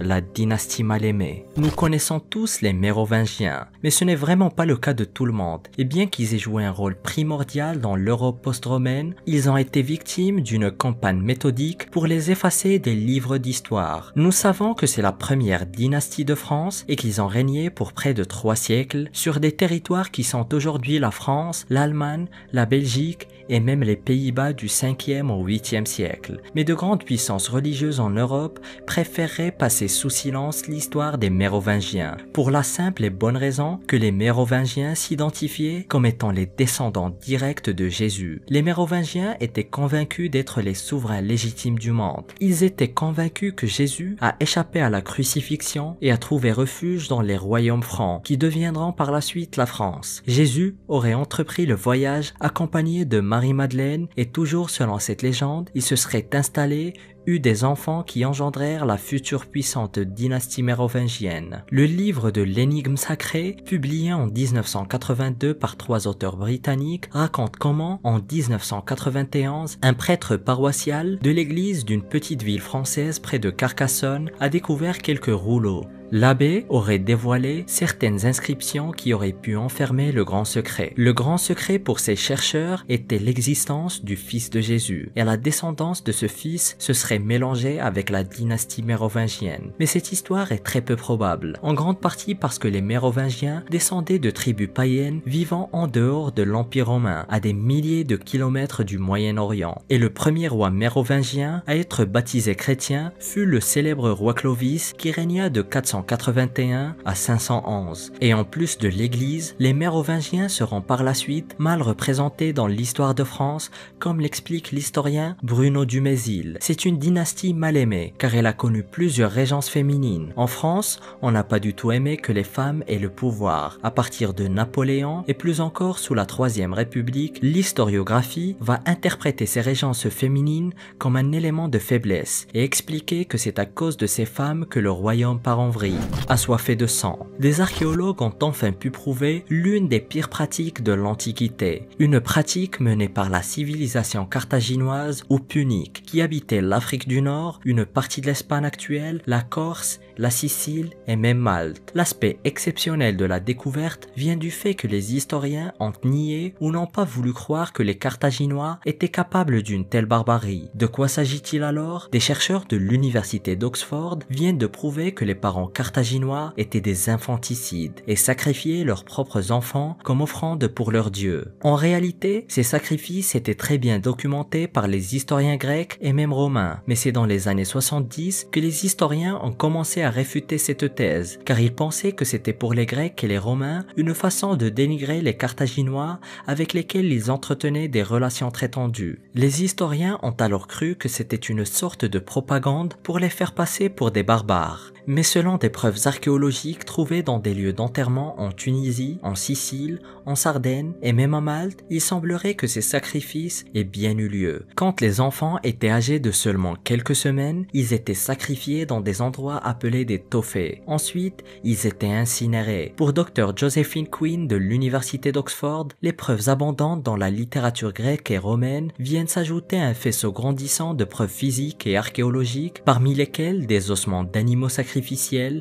S1: La dynastie mal aimée. Nous connaissons tous les Mérovingiens, mais ce n'est vraiment pas le cas de tout le monde, et bien qu'ils aient joué un rôle primordial dans l'Europe post-romaine, ils ont été victimes d'une campagne méthodique pour les effacer des livres d'histoire. Nous savons que c'est la première dynastie de France et qu'ils ont régné pour près de trois siècles sur des territoires qui sont aujourd'hui la France, l'Allemagne, la Belgique et même les Pays-Bas du 5e au 8e siècle. Mais de grandes puissances religieuses en Europe préféraient passer sous silence l'histoire des Mérovingiens, pour la simple et bonne raison que les Mérovingiens s'identifiaient comme étant les descendants directs de Jésus. Les Mérovingiens étaient convaincus d'être les souverains légitimes du monde. Ils étaient convaincus que Jésus a échappé à la crucifixion et a trouvé refuge dans les royaumes francs, qui deviendront par la suite la France. Jésus aurait entrepris le voyage accompagné de Marie-Madeleine et toujours selon cette légende, il se serait installé eut des enfants qui engendrèrent la future puissante dynastie mérovingienne. Le livre de l'énigme sacrée, publié en 1982 par trois auteurs britanniques, raconte comment, en 1991, un prêtre paroissial de l'église d'une petite ville française près de Carcassonne a découvert quelques rouleaux. L'abbé aurait dévoilé certaines inscriptions qui auraient pu enfermer le grand secret. Le grand secret pour ces chercheurs était l'existence du Fils de Jésus, et la descendance de ce Fils se serait mélangé avec la dynastie mérovingienne, mais cette histoire est très peu probable, en grande partie parce que les mérovingiens descendaient de tribus païennes vivant en dehors de l'Empire romain, à des milliers de kilomètres du Moyen-Orient, et le premier roi mérovingien à être baptisé chrétien fut le célèbre roi Clovis qui régna de 481 à 511, et en plus de l'église, les mérovingiens seront par la suite mal représentés dans l'histoire de France, comme l'explique l'historien Bruno Dumézil. C'est une dynastie mal aimée, car elle a connu plusieurs régences féminines. En France, on n'a pas du tout aimé que les femmes aient le pouvoir. À partir de Napoléon, et plus encore sous la Troisième République, l'historiographie va interpréter ces régences féminines comme un élément de faiblesse, et expliquer que c'est à cause de ces femmes que le royaume part en vrille, assoiffé de sang. Des archéologues ont enfin pu prouver l'une des pires pratiques de l'Antiquité, une pratique menée par la civilisation carthaginoise ou punique, qui habitait l'Afrique l'Afrique du Nord, une partie de l'Espagne actuelle, la Corse la Sicile et même Malte. L'aspect exceptionnel de la découverte vient du fait que les historiens ont nié ou n'ont pas voulu croire que les Carthaginois étaient capables d'une telle barbarie. De quoi s'agit-il alors Des chercheurs de l'université d'Oxford viennent de prouver que les parents carthaginois étaient des infanticides et sacrifiaient leurs propres enfants comme offrande pour leur dieu. En réalité, ces sacrifices étaient très bien documentés par les historiens grecs et même romains, mais c'est dans les années 70 que les historiens ont commencé à réfuter cette thèse, car il pensait que c'était pour les Grecs et les Romains une façon de dénigrer les Carthaginois avec lesquels ils entretenaient des relations très tendues. Les historiens ont alors cru que c'était une sorte de propagande pour les faire passer pour des barbares, mais selon des preuves archéologiques trouvées dans des lieux d'enterrement en Tunisie, en Sicile, en Sardaigne et même en Malte, il semblerait que ces sacrifices aient bien eu lieu. Quand les enfants étaient âgés de seulement quelques semaines, ils étaient sacrifiés dans des endroits appelés des tophées. Ensuite, ils étaient incinérés. Pour Dr Josephine Quinn de l'université d'Oxford, les preuves abondantes dans la littérature grecque et romaine viennent s'ajouter à un faisceau grandissant de preuves physiques et archéologiques, parmi lesquelles des ossements d'animaux sacrifiés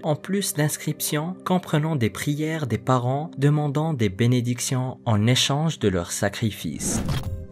S1: en plus d'inscriptions comprenant des prières des parents demandant des bénédictions en échange de leur sacrifice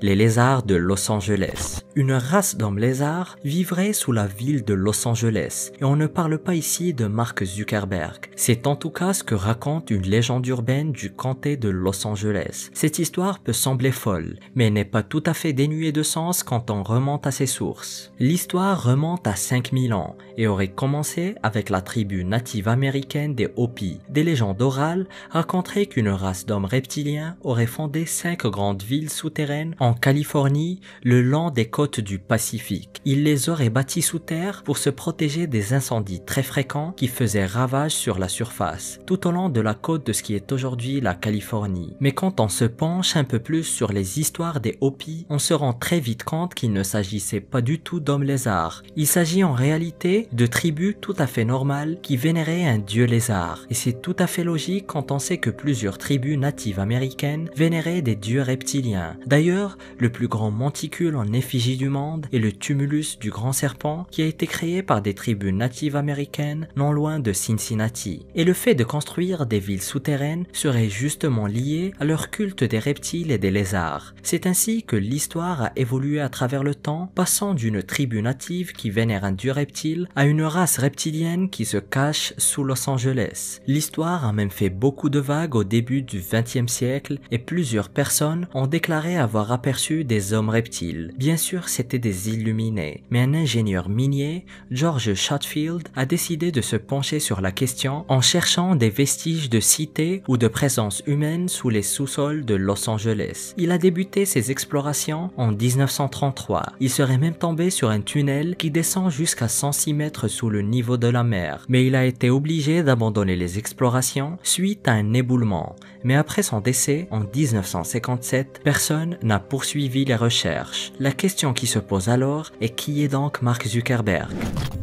S1: les lézards de Los Angeles. Une race d'hommes lézards vivrait sous la ville de Los Angeles, et on ne parle pas ici de Mark Zuckerberg. C'est en tout cas ce que raconte une légende urbaine du comté de Los Angeles. Cette histoire peut sembler folle, mais n'est pas tout à fait dénuée de sens quand on remonte à ses sources. L'histoire remonte à 5000 ans, et aurait commencé avec la tribu native américaine des Hopi. Des légendes orales raconteraient qu'une race d'hommes reptiliens aurait fondé cinq grandes villes souterraines en Californie, le long des côtes du Pacifique. Il les aurait bâtis sous terre pour se protéger des incendies très fréquents qui faisaient ravage sur la surface, tout au long de la côte de ce qui est aujourd'hui la Californie. Mais quand on se penche un peu plus sur les histoires des Hopis, on se rend très vite compte qu'il ne s'agissait pas du tout d'hommes lézards. Il s'agit en réalité de tribus tout à fait normales qui vénéraient un dieu lézard. Et c'est tout à fait logique quand on sait que plusieurs tribus natives américaines vénéraient des dieux reptiliens. D'ailleurs, le plus grand monticule en effigie du monde et le tumulus du grand serpent qui a été créé par des tribus natives américaines non loin de Cincinnati. Et le fait de construire des villes souterraines serait justement lié à leur culte des reptiles et des lézards. C'est ainsi que l'histoire a évolué à travers le temps, passant d'une tribu native qui vénère un dieu reptile à une race reptilienne qui se cache sous Los Angeles. L'histoire a même fait beaucoup de vagues au début du XXe siècle et plusieurs personnes ont déclaré avoir appris aperçu des hommes reptiles. Bien sûr, c'était des illuminés, mais un ingénieur minier, George Shotfield, a décidé de se pencher sur la question en cherchant des vestiges de cités ou de présence humaine sous les sous-sols de Los Angeles. Il a débuté ses explorations en 1933. Il serait même tombé sur un tunnel qui descend jusqu'à 106 mètres sous le niveau de la mer, mais il a été obligé d'abandonner les explorations suite à un éboulement. Mais après son décès en 1957, personne n'a poursuivi les recherches. La question qui se pose alors est qui est donc Mark Zuckerberg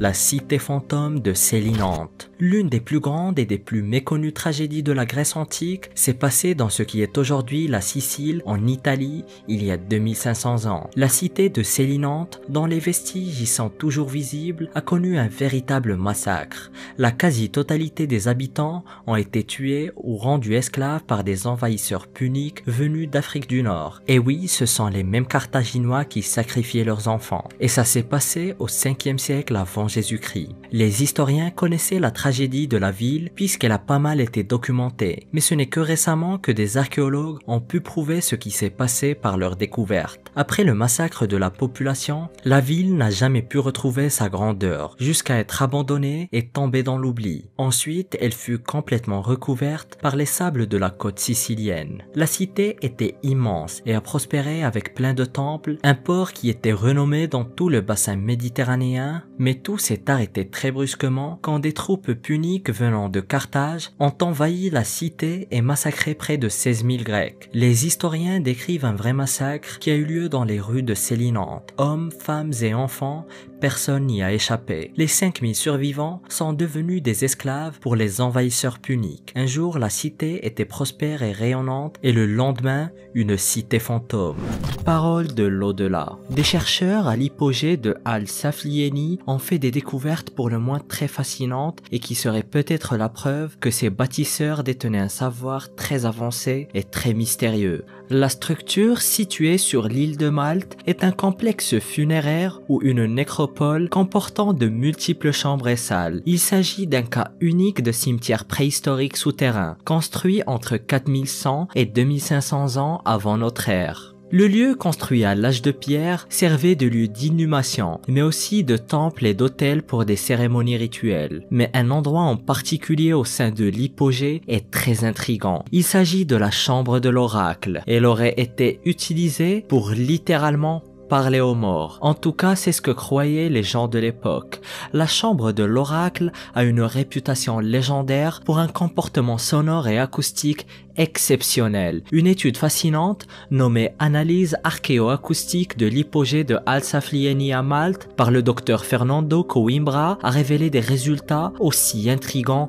S1: La cité fantôme de Célinante. L'une des plus grandes et des plus méconnues tragédies de la Grèce antique s'est passée dans ce qui est aujourd'hui la Sicile en Italie il y a 2500 ans. La cité de Célinante, dont les vestiges y sont toujours visibles, a connu un véritable massacre. La quasi-totalité des habitants ont été tués ou rendus esclaves par des envahisseurs puniques venus d'Afrique du Nord. Et oui, ce sont les mêmes Carthaginois qui sacrifiaient leurs enfants. Et ça s'est passé au 5e siècle avant Jésus-Christ. Les historiens connaissaient la tragédie de la ville puisqu'elle a pas mal été documentée, mais ce n'est que récemment que des archéologues ont pu prouver ce qui s'est passé par leur découverte. Après le massacre de la population, la ville n'a jamais pu retrouver sa grandeur, jusqu'à être abandonnée et tombée dans l'oubli. Ensuite, elle fut complètement recouverte par les sables de la côte sicilienne. La cité était immense et a prospéré avec plein de temples, un port qui était renommé dans tout le bassin méditerranéen, mais tout s'est arrêté très brusquement quand des troupes puniques venant de Carthage ont envahi la cité et massacré près de 16 000 Grecs. Les historiens décrivent un vrai massacre qui a eu lieu dans les rues de Sélinante. Hommes, femmes et enfants Personne n'y a échappé. Les 5000 survivants sont devenus des esclaves pour les envahisseurs puniques. Un jour, la cité était prospère et rayonnante et le lendemain, une cité fantôme. Parole de l'au-delà. Des chercheurs à l'hypogée de Al-Saflieni ont fait des découvertes pour le moins très fascinantes et qui seraient peut-être la preuve que ces bâtisseurs détenaient un savoir très avancé et très mystérieux. La structure située sur l'île de Malte est un complexe funéraire ou une nécropole comportant de multiples chambres et salles. Il s'agit d'un cas unique de cimetière préhistorique souterrain, construit entre 4100 et 2500 ans avant notre ère. Le lieu construit à l'âge de pierre servait de lieu d'inhumation, mais aussi de temple et d'autel pour des cérémonies rituelles. Mais un endroit en particulier au sein de l'hypogée est très intrigant. Il s'agit de la chambre de l'oracle. Elle aurait été utilisée pour littéralement parler aux morts. En tout cas, c'est ce que croyaient les gens de l'époque. La chambre de l'oracle a une réputation légendaire pour un comportement sonore et acoustique exceptionnel. Une étude fascinante nommée Analyse archéoacoustique de l'hypogée de al à Malte par le docteur Fernando Coimbra a révélé des résultats aussi intrigants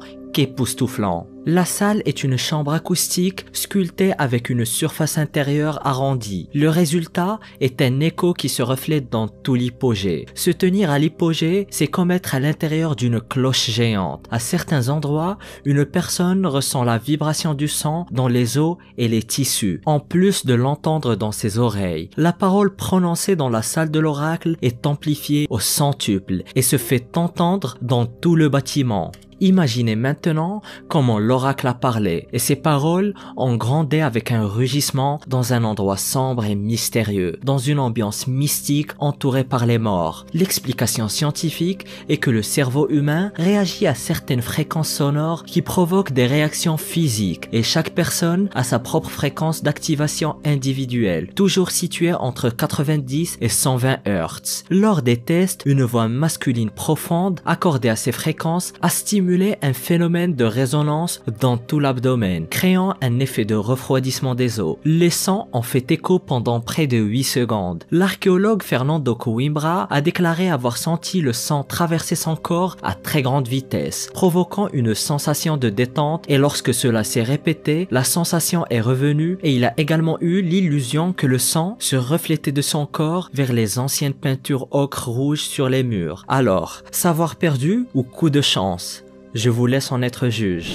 S1: la salle est une chambre acoustique sculptée avec une surface intérieure arrondie. Le résultat est un écho qui se reflète dans tout l'hypogée. Se tenir à l'hypogée, c'est comme être à l'intérieur d'une cloche géante. À certains endroits, une personne ressent la vibration du sang dans les os et les tissus, en plus de l'entendre dans ses oreilles. La parole prononcée dans la salle de l'oracle est amplifiée au centuple et se fait entendre dans tout le bâtiment. Imaginez maintenant comment l'oracle a parlé et ses paroles ont grandi avec un rugissement dans un endroit sombre et mystérieux, dans une ambiance mystique entourée par les morts. L'explication scientifique est que le cerveau humain réagit à certaines fréquences sonores qui provoquent des réactions physiques et chaque personne a sa propre fréquence d'activation individuelle, toujours située entre 90 et 120 Hz. Lors des tests, une voix masculine profonde accordée à ces fréquences a stimulé un phénomène de résonance dans tout l'abdomen, créant un effet de refroidissement des os. Les en ont fait écho pendant près de 8 secondes. L'archéologue Fernando Coimbra a déclaré avoir senti le sang traverser son corps à très grande vitesse, provoquant une sensation de détente et lorsque cela s'est répété, la sensation est revenue et il a également eu l'illusion que le sang se reflétait de son corps vers les anciennes peintures ocre rouge sur les murs. Alors, savoir perdu ou coup de chance je vous laisse en être juge.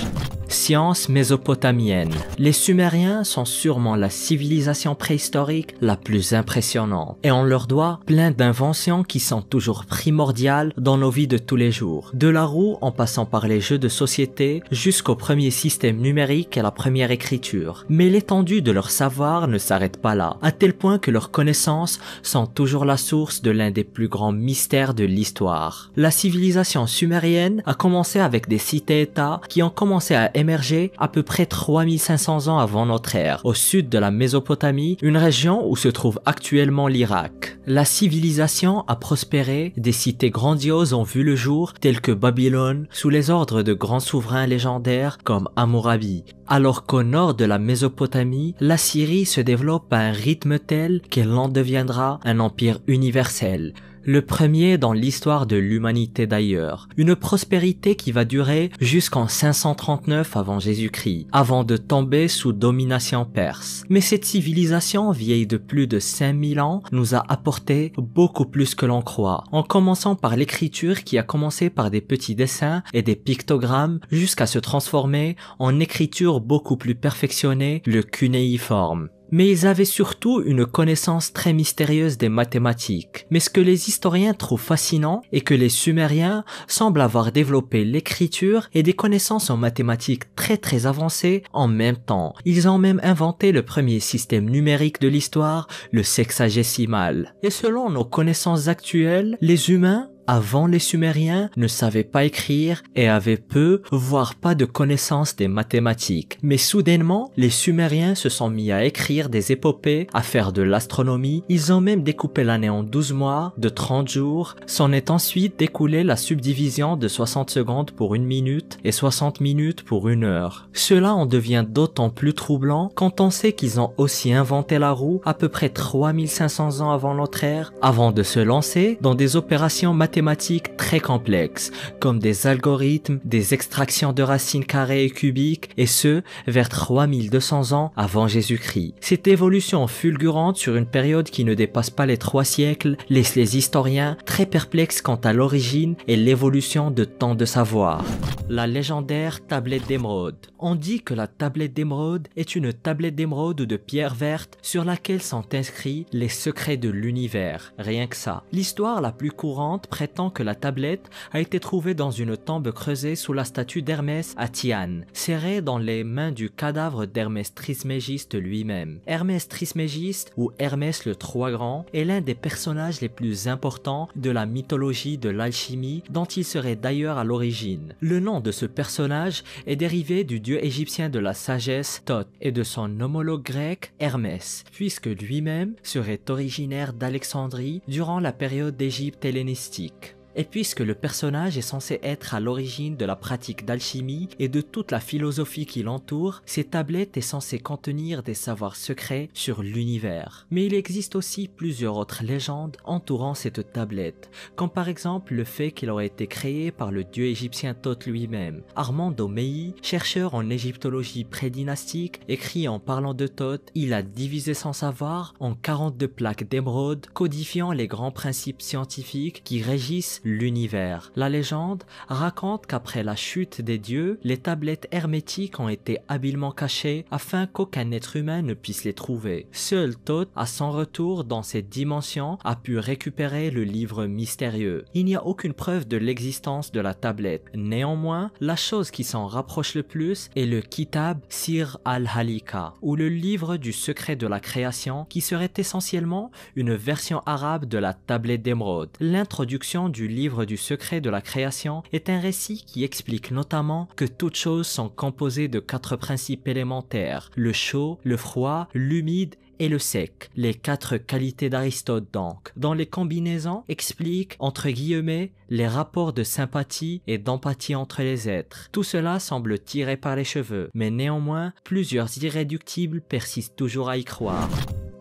S1: Science mésopotamienne. Les Sumériens sont sûrement la civilisation préhistorique la plus impressionnante et on leur doit plein d'inventions qui sont toujours primordiales dans nos vies de tous les jours. De la roue en passant par les jeux de société jusqu'au premier système numérique et la première écriture. Mais l'étendue de leur savoir ne s'arrête pas là, à tel point que leurs connaissances sont toujours la source de l'un des plus grands mystères de l'histoire. La civilisation sumérienne a commencé avec des cités-États qui ont commencé à émerger à peu près 3500 ans avant notre ère, au sud de la Mésopotamie, une région où se trouve actuellement l'Irak. La civilisation a prospéré, des cités grandioses ont vu le jour, telles que Babylone, sous les ordres de grands souverains légendaires comme Amurabi. alors qu'au nord de la Mésopotamie, la Syrie se développe à un rythme tel qu'elle en deviendra un empire universel, le premier dans l'histoire de l'humanité d'ailleurs. Une prospérité qui va durer jusqu'en 539 avant Jésus-Christ, avant de tomber sous domination perse. Mais cette civilisation, vieille de plus de 5000 ans, nous a apporté beaucoup plus que l'on croit, en commençant par l'écriture qui a commencé par des petits dessins et des pictogrammes jusqu'à se transformer en écriture beaucoup plus perfectionnée, le cunéiforme mais ils avaient surtout une connaissance très mystérieuse des mathématiques. Mais ce que les historiens trouvent fascinant est que les Sumériens semblent avoir développé l'écriture et des connaissances en mathématiques très très avancées en même temps. Ils ont même inventé le premier système numérique de l'histoire, le sexagésimal. Et selon nos connaissances actuelles, les humains avant les Sumériens ne savaient pas écrire et avaient peu, voire pas de connaissance des mathématiques. Mais soudainement, les Sumériens se sont mis à écrire des épopées, à faire de l'astronomie, ils ont même découpé l'année en 12 mois, de 30 jours, s'en est ensuite découlé la subdivision de 60 secondes pour une minute et 60 minutes pour une heure. Cela en devient d'autant plus troublant quand on sait qu'ils ont aussi inventé la roue à peu près 3500 ans avant notre ère, avant de se lancer dans des opérations mathématiques thématiques très complexes, comme des algorithmes, des extractions de racines carrées et cubiques, et ce, vers 3200 ans avant Jésus-Christ. Cette évolution fulgurante sur une période qui ne dépasse pas les trois siècles laisse les historiens très perplexes quant à l'origine et l'évolution de tant de savoirs. La légendaire tablette d'émeraude. On dit que la tablette d'émeraude est une tablette d'émeraude de pierre verte sur laquelle sont inscrits les secrets de l'univers. Rien que ça. L'histoire la plus courante prête tant que la tablette a été trouvée dans une tombe creusée sous la statue d'Hermès à Tiane, serrée dans les mains du cadavre d'Hermès Trismégiste lui-même. Hermès Trismégiste, ou Hermès le Trois Grand, est l'un des personnages les plus importants de la mythologie de l'alchimie, dont il serait d'ailleurs à l'origine. Le nom de ce personnage est dérivé du dieu égyptien de la sagesse Thoth et de son homologue grec Hermès, puisque lui-même serait originaire d'Alexandrie durant la période d'Égypte hellénistique. Et puisque le personnage est censé être à l'origine de la pratique d'alchimie et de toute la philosophie qui l'entoure, ces tablettes est censée contenir des savoirs secrets sur l'univers. Mais il existe aussi plusieurs autres légendes entourant cette tablette, comme par exemple le fait qu'il aurait été créé par le dieu égyptien Thoth lui-même. Armand Mei, chercheur en égyptologie prédynastique, écrit en parlant de Thoth, il a divisé son savoir en 42 plaques d'émeraude codifiant les grands principes scientifiques qui régissent l'univers. La légende raconte qu'après la chute des dieux, les tablettes hermétiques ont été habilement cachées afin qu'aucun être humain ne puisse les trouver. Seul Thoth, à son retour dans cette dimension, a pu récupérer le livre mystérieux. Il n'y a aucune preuve de l'existence de la tablette. Néanmoins, la chose qui s'en rapproche le plus est le Kitab Sir al-Halika, ou le livre du secret de la création qui serait essentiellement une version arabe de la tablette d'émeraude. L'introduction du livre du secret de la création est un récit qui explique notamment que toutes choses sont composées de quatre principes élémentaires, le chaud, le froid, l'humide et le sec, les quatre qualités d'Aristote donc, Dans les combinaisons expliquent, entre guillemets, les rapports de sympathie et d'empathie entre les êtres. Tout cela semble tiré par les cheveux, mais néanmoins, plusieurs irréductibles persistent toujours à y croire.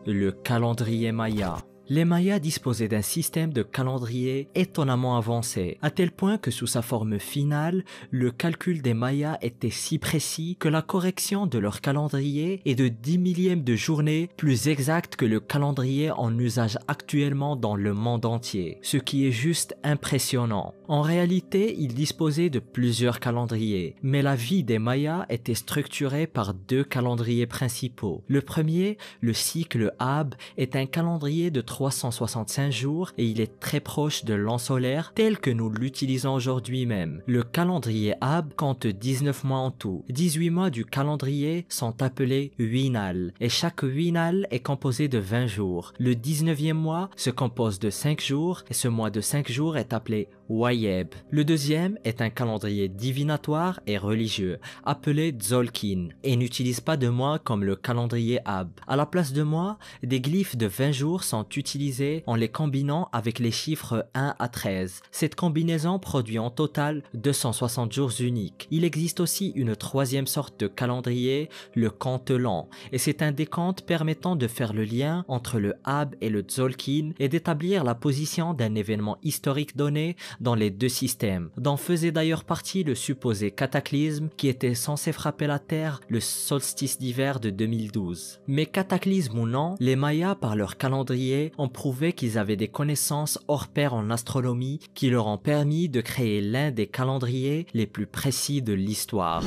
S1: Le calendrier maya. Les Mayas disposaient d'un système de calendrier étonnamment avancé, à tel point que sous sa forme finale, le calcul des Mayas était si précis que la correction de leur calendrier est de 10 millièmes de journée plus exacte que le calendrier en usage actuellement dans le monde entier, ce qui est juste impressionnant. En réalité, ils disposaient de plusieurs calendriers, mais la vie des Mayas était structurée par deux calendriers principaux. Le premier, le cycle Ab, est un calendrier de 365 jours et il est très proche de l'an solaire tel que nous l'utilisons aujourd'hui même. Le calendrier Ab compte 19 mois en tout. 18 mois du calendrier sont appelés winal et chaque winal est composé de 20 jours. Le 19e mois se compose de 5 jours et ce mois de 5 jours est appelé Wayeb. Le deuxième est un calendrier divinatoire et religieux, appelé Dzolkin et n'utilise pas de mois comme le calendrier Ab. À la place de mois, des glyphes de 20 jours sont utilisés en les combinant avec les chiffres 1 à 13. Cette combinaison produit en total 260 jours uniques. Il existe aussi une troisième sorte de calendrier, le cantelan, et c'est un décompte permettant de faire le lien entre le Ab et le Dzolkin et d'établir la position d'un événement historique donné dans les deux systèmes, dont faisait d'ailleurs partie le supposé cataclysme qui était censé frapper la Terre le solstice d'hiver de 2012. Mais cataclysme ou non, les Mayas par leur calendrier ont prouvé qu'ils avaient des connaissances hors pair en astronomie qui leur ont permis de créer l'un des calendriers les plus précis de l'histoire.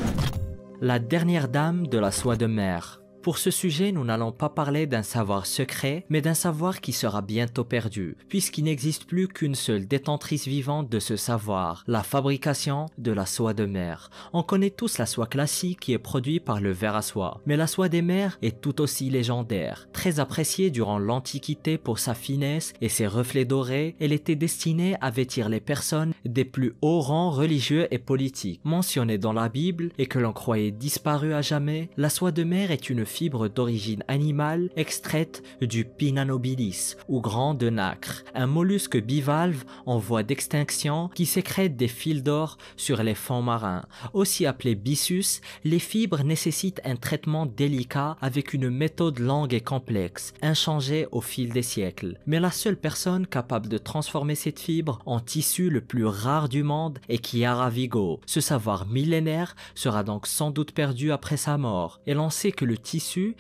S1: La dernière dame de la soie de mer. Pour ce sujet, nous n'allons pas parler d'un savoir secret, mais d'un savoir qui sera bientôt perdu, puisqu'il n'existe plus qu'une seule détentrice vivante de ce savoir, la fabrication de la soie de mer. On connaît tous la soie classique qui est produite par le ver à soie, mais la soie des mers est tout aussi légendaire. Très appréciée durant l'Antiquité pour sa finesse et ses reflets dorés, elle était destinée à vêtir les personnes des plus hauts rangs religieux et politiques, Mentionnée dans la Bible et que l'on croyait disparue à jamais, la soie de mer est une fibres d'origine animale extraites du Pinanobilis ou grand de nacre, un mollusque bivalve en voie d'extinction qui sécrète des fils d'or sur les fonds marins. Aussi appelé byssus, les fibres nécessitent un traitement délicat avec une méthode longue et complexe, inchangée au fil des siècles. Mais la seule personne capable de transformer cette fibre en tissu le plus rare du monde est Chiara Vigo. Ce savoir millénaire sera donc sans doute perdu après sa mort, et l'on sait que le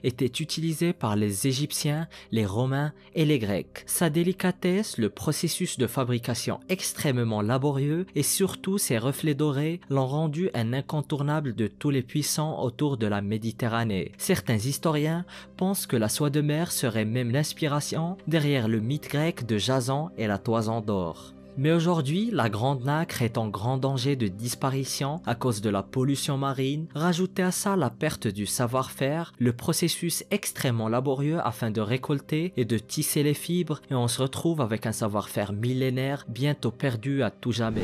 S1: était utilisé par les Égyptiens, les Romains et les Grecs. Sa délicatesse, le processus de fabrication extrêmement laborieux et surtout ses reflets dorés l'ont rendu un incontournable de tous les puissants autour de la Méditerranée. Certains historiens pensent que la soie de mer serait même l'inspiration derrière le mythe grec de Jason et la toison d'or. Mais aujourd'hui, la grande nacre est en grand danger de disparition à cause de la pollution marine. Rajoutez à ça la perte du savoir-faire, le processus extrêmement laborieux afin de récolter et de tisser les fibres et on se retrouve avec un savoir-faire millénaire bientôt perdu à tout jamais.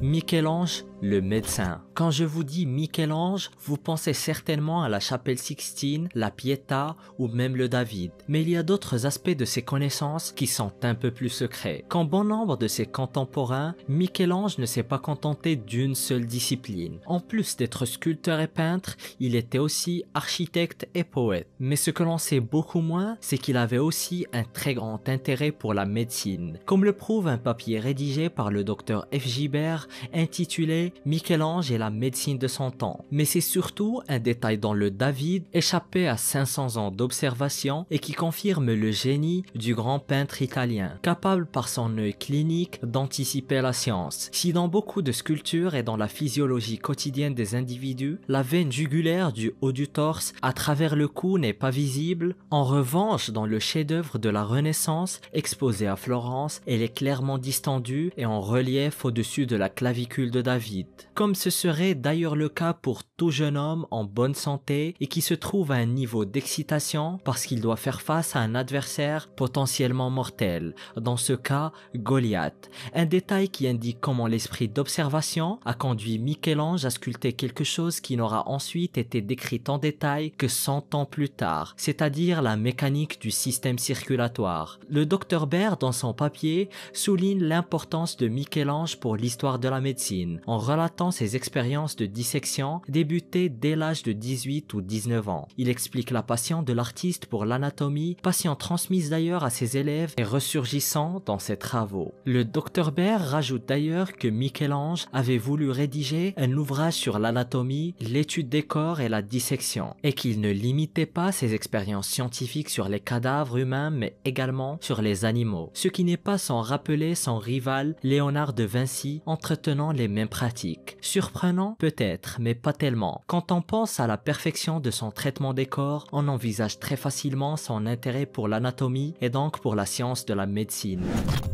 S1: Michel-Ange, le médecin. Quand je vous dis Michel-Ange, vous pensez certainement à la chapelle Sixtine, la Pietà ou même le David. Mais il y a d'autres aspects de ses connaissances qui sont un peu plus secrets. Quand bon nombre de ses contemporain, Michel-Ange ne s'est pas contenté d'une seule discipline. En plus d'être sculpteur et peintre, il était aussi architecte et poète. Mais ce que l'on sait beaucoup moins, c'est qu'il avait aussi un très grand intérêt pour la médecine, comme le prouve un papier rédigé par le docteur F. Gibert intitulé Michel-Ange et la médecine de son temps. Mais c'est surtout un détail dans le David échappé à 500 ans d'observation et qui confirme le génie du grand peintre italien, capable par son œil clinique d'en anticiper la science. Si dans beaucoup de sculptures et dans la physiologie quotidienne des individus, la veine jugulaire du haut du torse à travers le cou n'est pas visible, en revanche dans le chef-d'œuvre de la Renaissance exposé à Florence, elle est clairement distendue et en relief au-dessus de la clavicule de David. Comme ce serait d'ailleurs le cas pour tout jeune homme en bonne santé et qui se trouve à un niveau d'excitation parce qu'il doit faire face à un adversaire potentiellement mortel, dans ce cas Goliath un détail qui indique comment l'esprit d'observation a conduit Michel-Ange à sculpter quelque chose qui n'aura ensuite été décrit en détail que 100 ans plus tard, c'est-à-dire la mécanique du système circulatoire. Le docteur Baird, dans son papier, souligne l'importance de Michel-Ange pour l'histoire de la médecine, en relatant ses expériences de dissection débutées dès l'âge de 18 ou 19 ans. Il explique la passion de l'artiste pour l'anatomie, passion transmise d'ailleurs à ses élèves et ressurgissant dans ses travaux. Le docteur Störber rajoute d'ailleurs que Michel-Ange avait voulu rédiger un ouvrage sur l'anatomie, l'étude des corps et la dissection, et qu'il ne limitait pas ses expériences scientifiques sur les cadavres humains mais également sur les animaux, ce qui n'est pas sans rappeler son rival Léonard de Vinci entretenant les mêmes pratiques. Surprenant peut-être, mais pas tellement. Quand on pense à la perfection de son traitement des corps, on envisage très facilement son intérêt pour l'anatomie et donc pour la science de la médecine.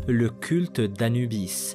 S1: Le culte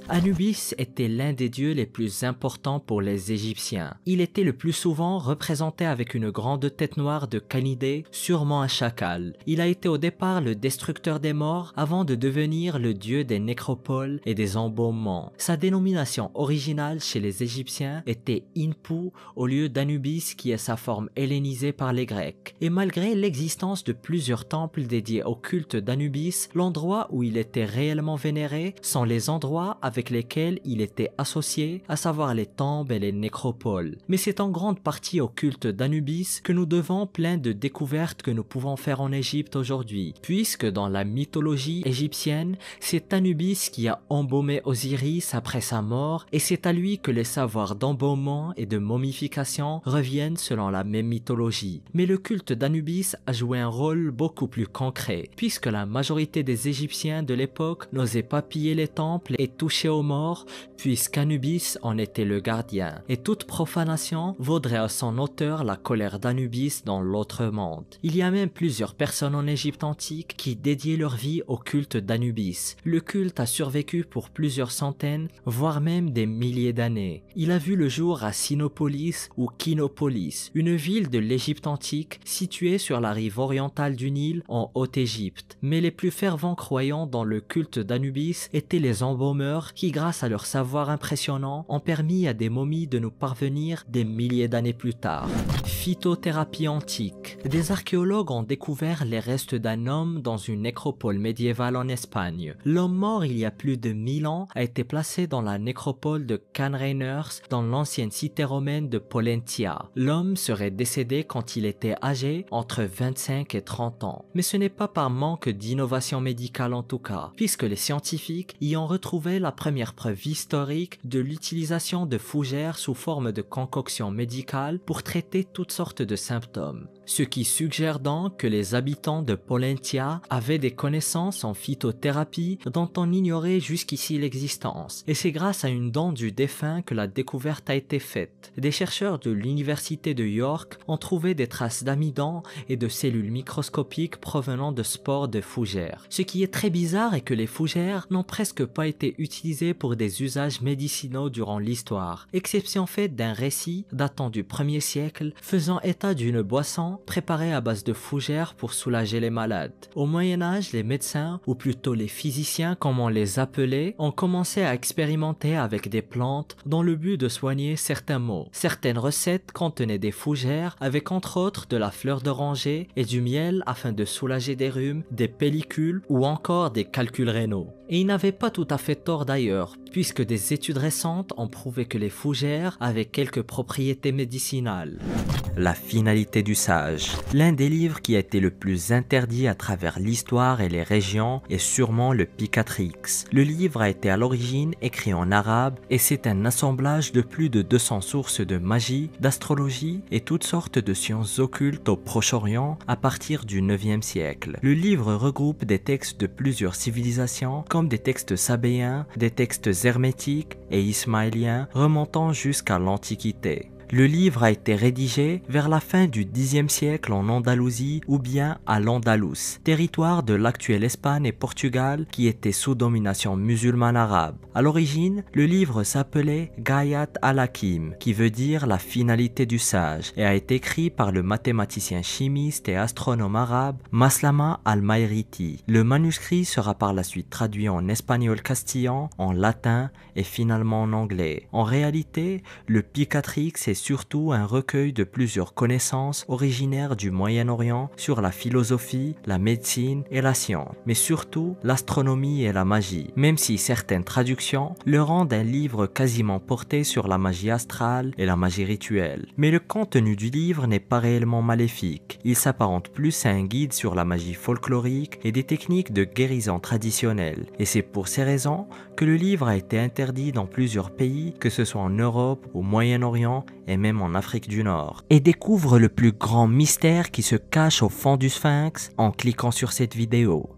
S1: Anubis. était l'un des dieux les plus importants pour les Égyptiens. Il était le plus souvent représenté avec une grande tête noire de canidé, sûrement un chacal. Il a été au départ le destructeur des morts avant de devenir le dieu des nécropoles et des embaumements. Sa dénomination originale chez les Égyptiens était Inpu au lieu d'Anubis qui est sa forme hellénisée par les Grecs. Et malgré l'existence de plusieurs temples dédiés au culte d'Anubis, l'endroit où il était réellement vénéré sont les endroits avec lesquels il était associé, à savoir les tombes et les nécropoles. Mais c'est en grande partie au culte d'Anubis que nous devons plein de découvertes que nous pouvons faire en Égypte aujourd'hui, puisque dans la mythologie égyptienne, c'est Anubis qui a embaumé Osiris après sa mort, et c'est à lui que les savoirs d'embaumement et de momification reviennent selon la même mythologie. Mais le culte d'Anubis a joué un rôle beaucoup plus concret, puisque la majorité des Égyptiens de l'époque n'osaient pas piller les temples et touché aux morts, puisqu'Anubis en était le gardien, et toute profanation vaudrait à son auteur la colère d'Anubis dans l'autre monde. Il y a même plusieurs personnes en Égypte antique qui dédiaient leur vie au culte d'Anubis. Le culte a survécu pour plusieurs centaines, voire même des milliers d'années. Il a vu le jour à Sinopolis ou Kinopolis, une ville de l'Égypte antique située sur la rive orientale du Nil en Haute-Égypte. Mais les plus fervents croyants dans le culte d'Anubis étaient les anciens embaumeurs qui, grâce à leur savoir impressionnant, ont permis à des momies de nous parvenir des milliers d'années plus tard. Phytothérapie antique. Des archéologues ont découvert les restes d'un homme dans une nécropole médiévale en Espagne. L'homme mort il y a plus de 1000 ans a été placé dans la nécropole de Canreiners dans l'ancienne cité romaine de Polentia. L'homme serait décédé quand il était âgé entre 25 et 30 ans. Mais ce n'est pas par manque d'innovation médicale en tout cas, puisque les scientifiques y ont retrouver la première preuve historique de l'utilisation de fougères sous forme de concoctions médicales pour traiter toutes sortes de symptômes ce qui suggère donc que les habitants de Polentia avaient des connaissances en phytothérapie dont on ignorait jusqu'ici l'existence, et c'est grâce à une dent du défunt que la découverte a été faite. Des chercheurs de l'université de York ont trouvé des traces d'amidon et de cellules microscopiques provenant de spores de fougères. Ce qui est très bizarre est que les fougères n'ont presque pas été utilisées pour des usages médicinaux durant l'histoire, exception faite d'un récit datant du 1er siècle faisant état d'une boisson préparés à base de fougères pour soulager les malades. Au Moyen Âge, les médecins, ou plutôt les physiciens comme on les appelait, ont commencé à expérimenter avec des plantes dans le but de soigner certains maux. Certaines recettes contenaient des fougères avec entre autres de la fleur d'oranger et du miel afin de soulager des rhumes, des pellicules ou encore des calculs rénaux. Et il n'avait pas tout à fait tort d'ailleurs, puisque des études récentes ont prouvé que les fougères avaient quelques propriétés médicinales. La finalité du sage. L'un des livres qui a été le plus interdit à travers l'histoire et les régions est sûrement le Picatrix. Le livre a été à l'origine écrit en arabe et c'est un assemblage de plus de 200 sources de magie, d'astrologie et toutes sortes de sciences occultes au Proche-Orient à partir du 9e siècle. Le livre regroupe des textes de plusieurs civilisations des textes sabéens, des textes hermétiques et ismaéliens remontant jusqu'à l'Antiquité. Le livre a été rédigé vers la fin du Xe siècle en Andalousie ou bien à l'Andalus, territoire de l'actuelle Espagne et Portugal qui était sous domination musulmane arabe. À l'origine, le livre s'appelait Gayat al-Hakim, qui veut dire la finalité du sage, et a été écrit par le mathématicien chimiste et astronome arabe Maslama al-Mairiti. Le manuscrit sera par la suite traduit en espagnol castillan, en latin et finalement en anglais. En réalité, le Picatrix est surtout un recueil de plusieurs connaissances originaires du Moyen-Orient sur la philosophie, la médecine et la science, mais surtout l'astronomie et la magie, même si certaines traductions le rendent un livre quasiment porté sur la magie astrale et la magie rituelle. Mais le contenu du livre n'est pas réellement maléfique, il s'apparente plus à un guide sur la magie folklorique et des techniques de guérison traditionnelles, et c'est pour ces raisons que le livre a été interdit dans plusieurs pays, que ce soit en Europe, au Moyen-Orient et même en Afrique du Nord. Et découvre le plus grand mystère qui se cache au fond du sphinx en cliquant sur cette vidéo.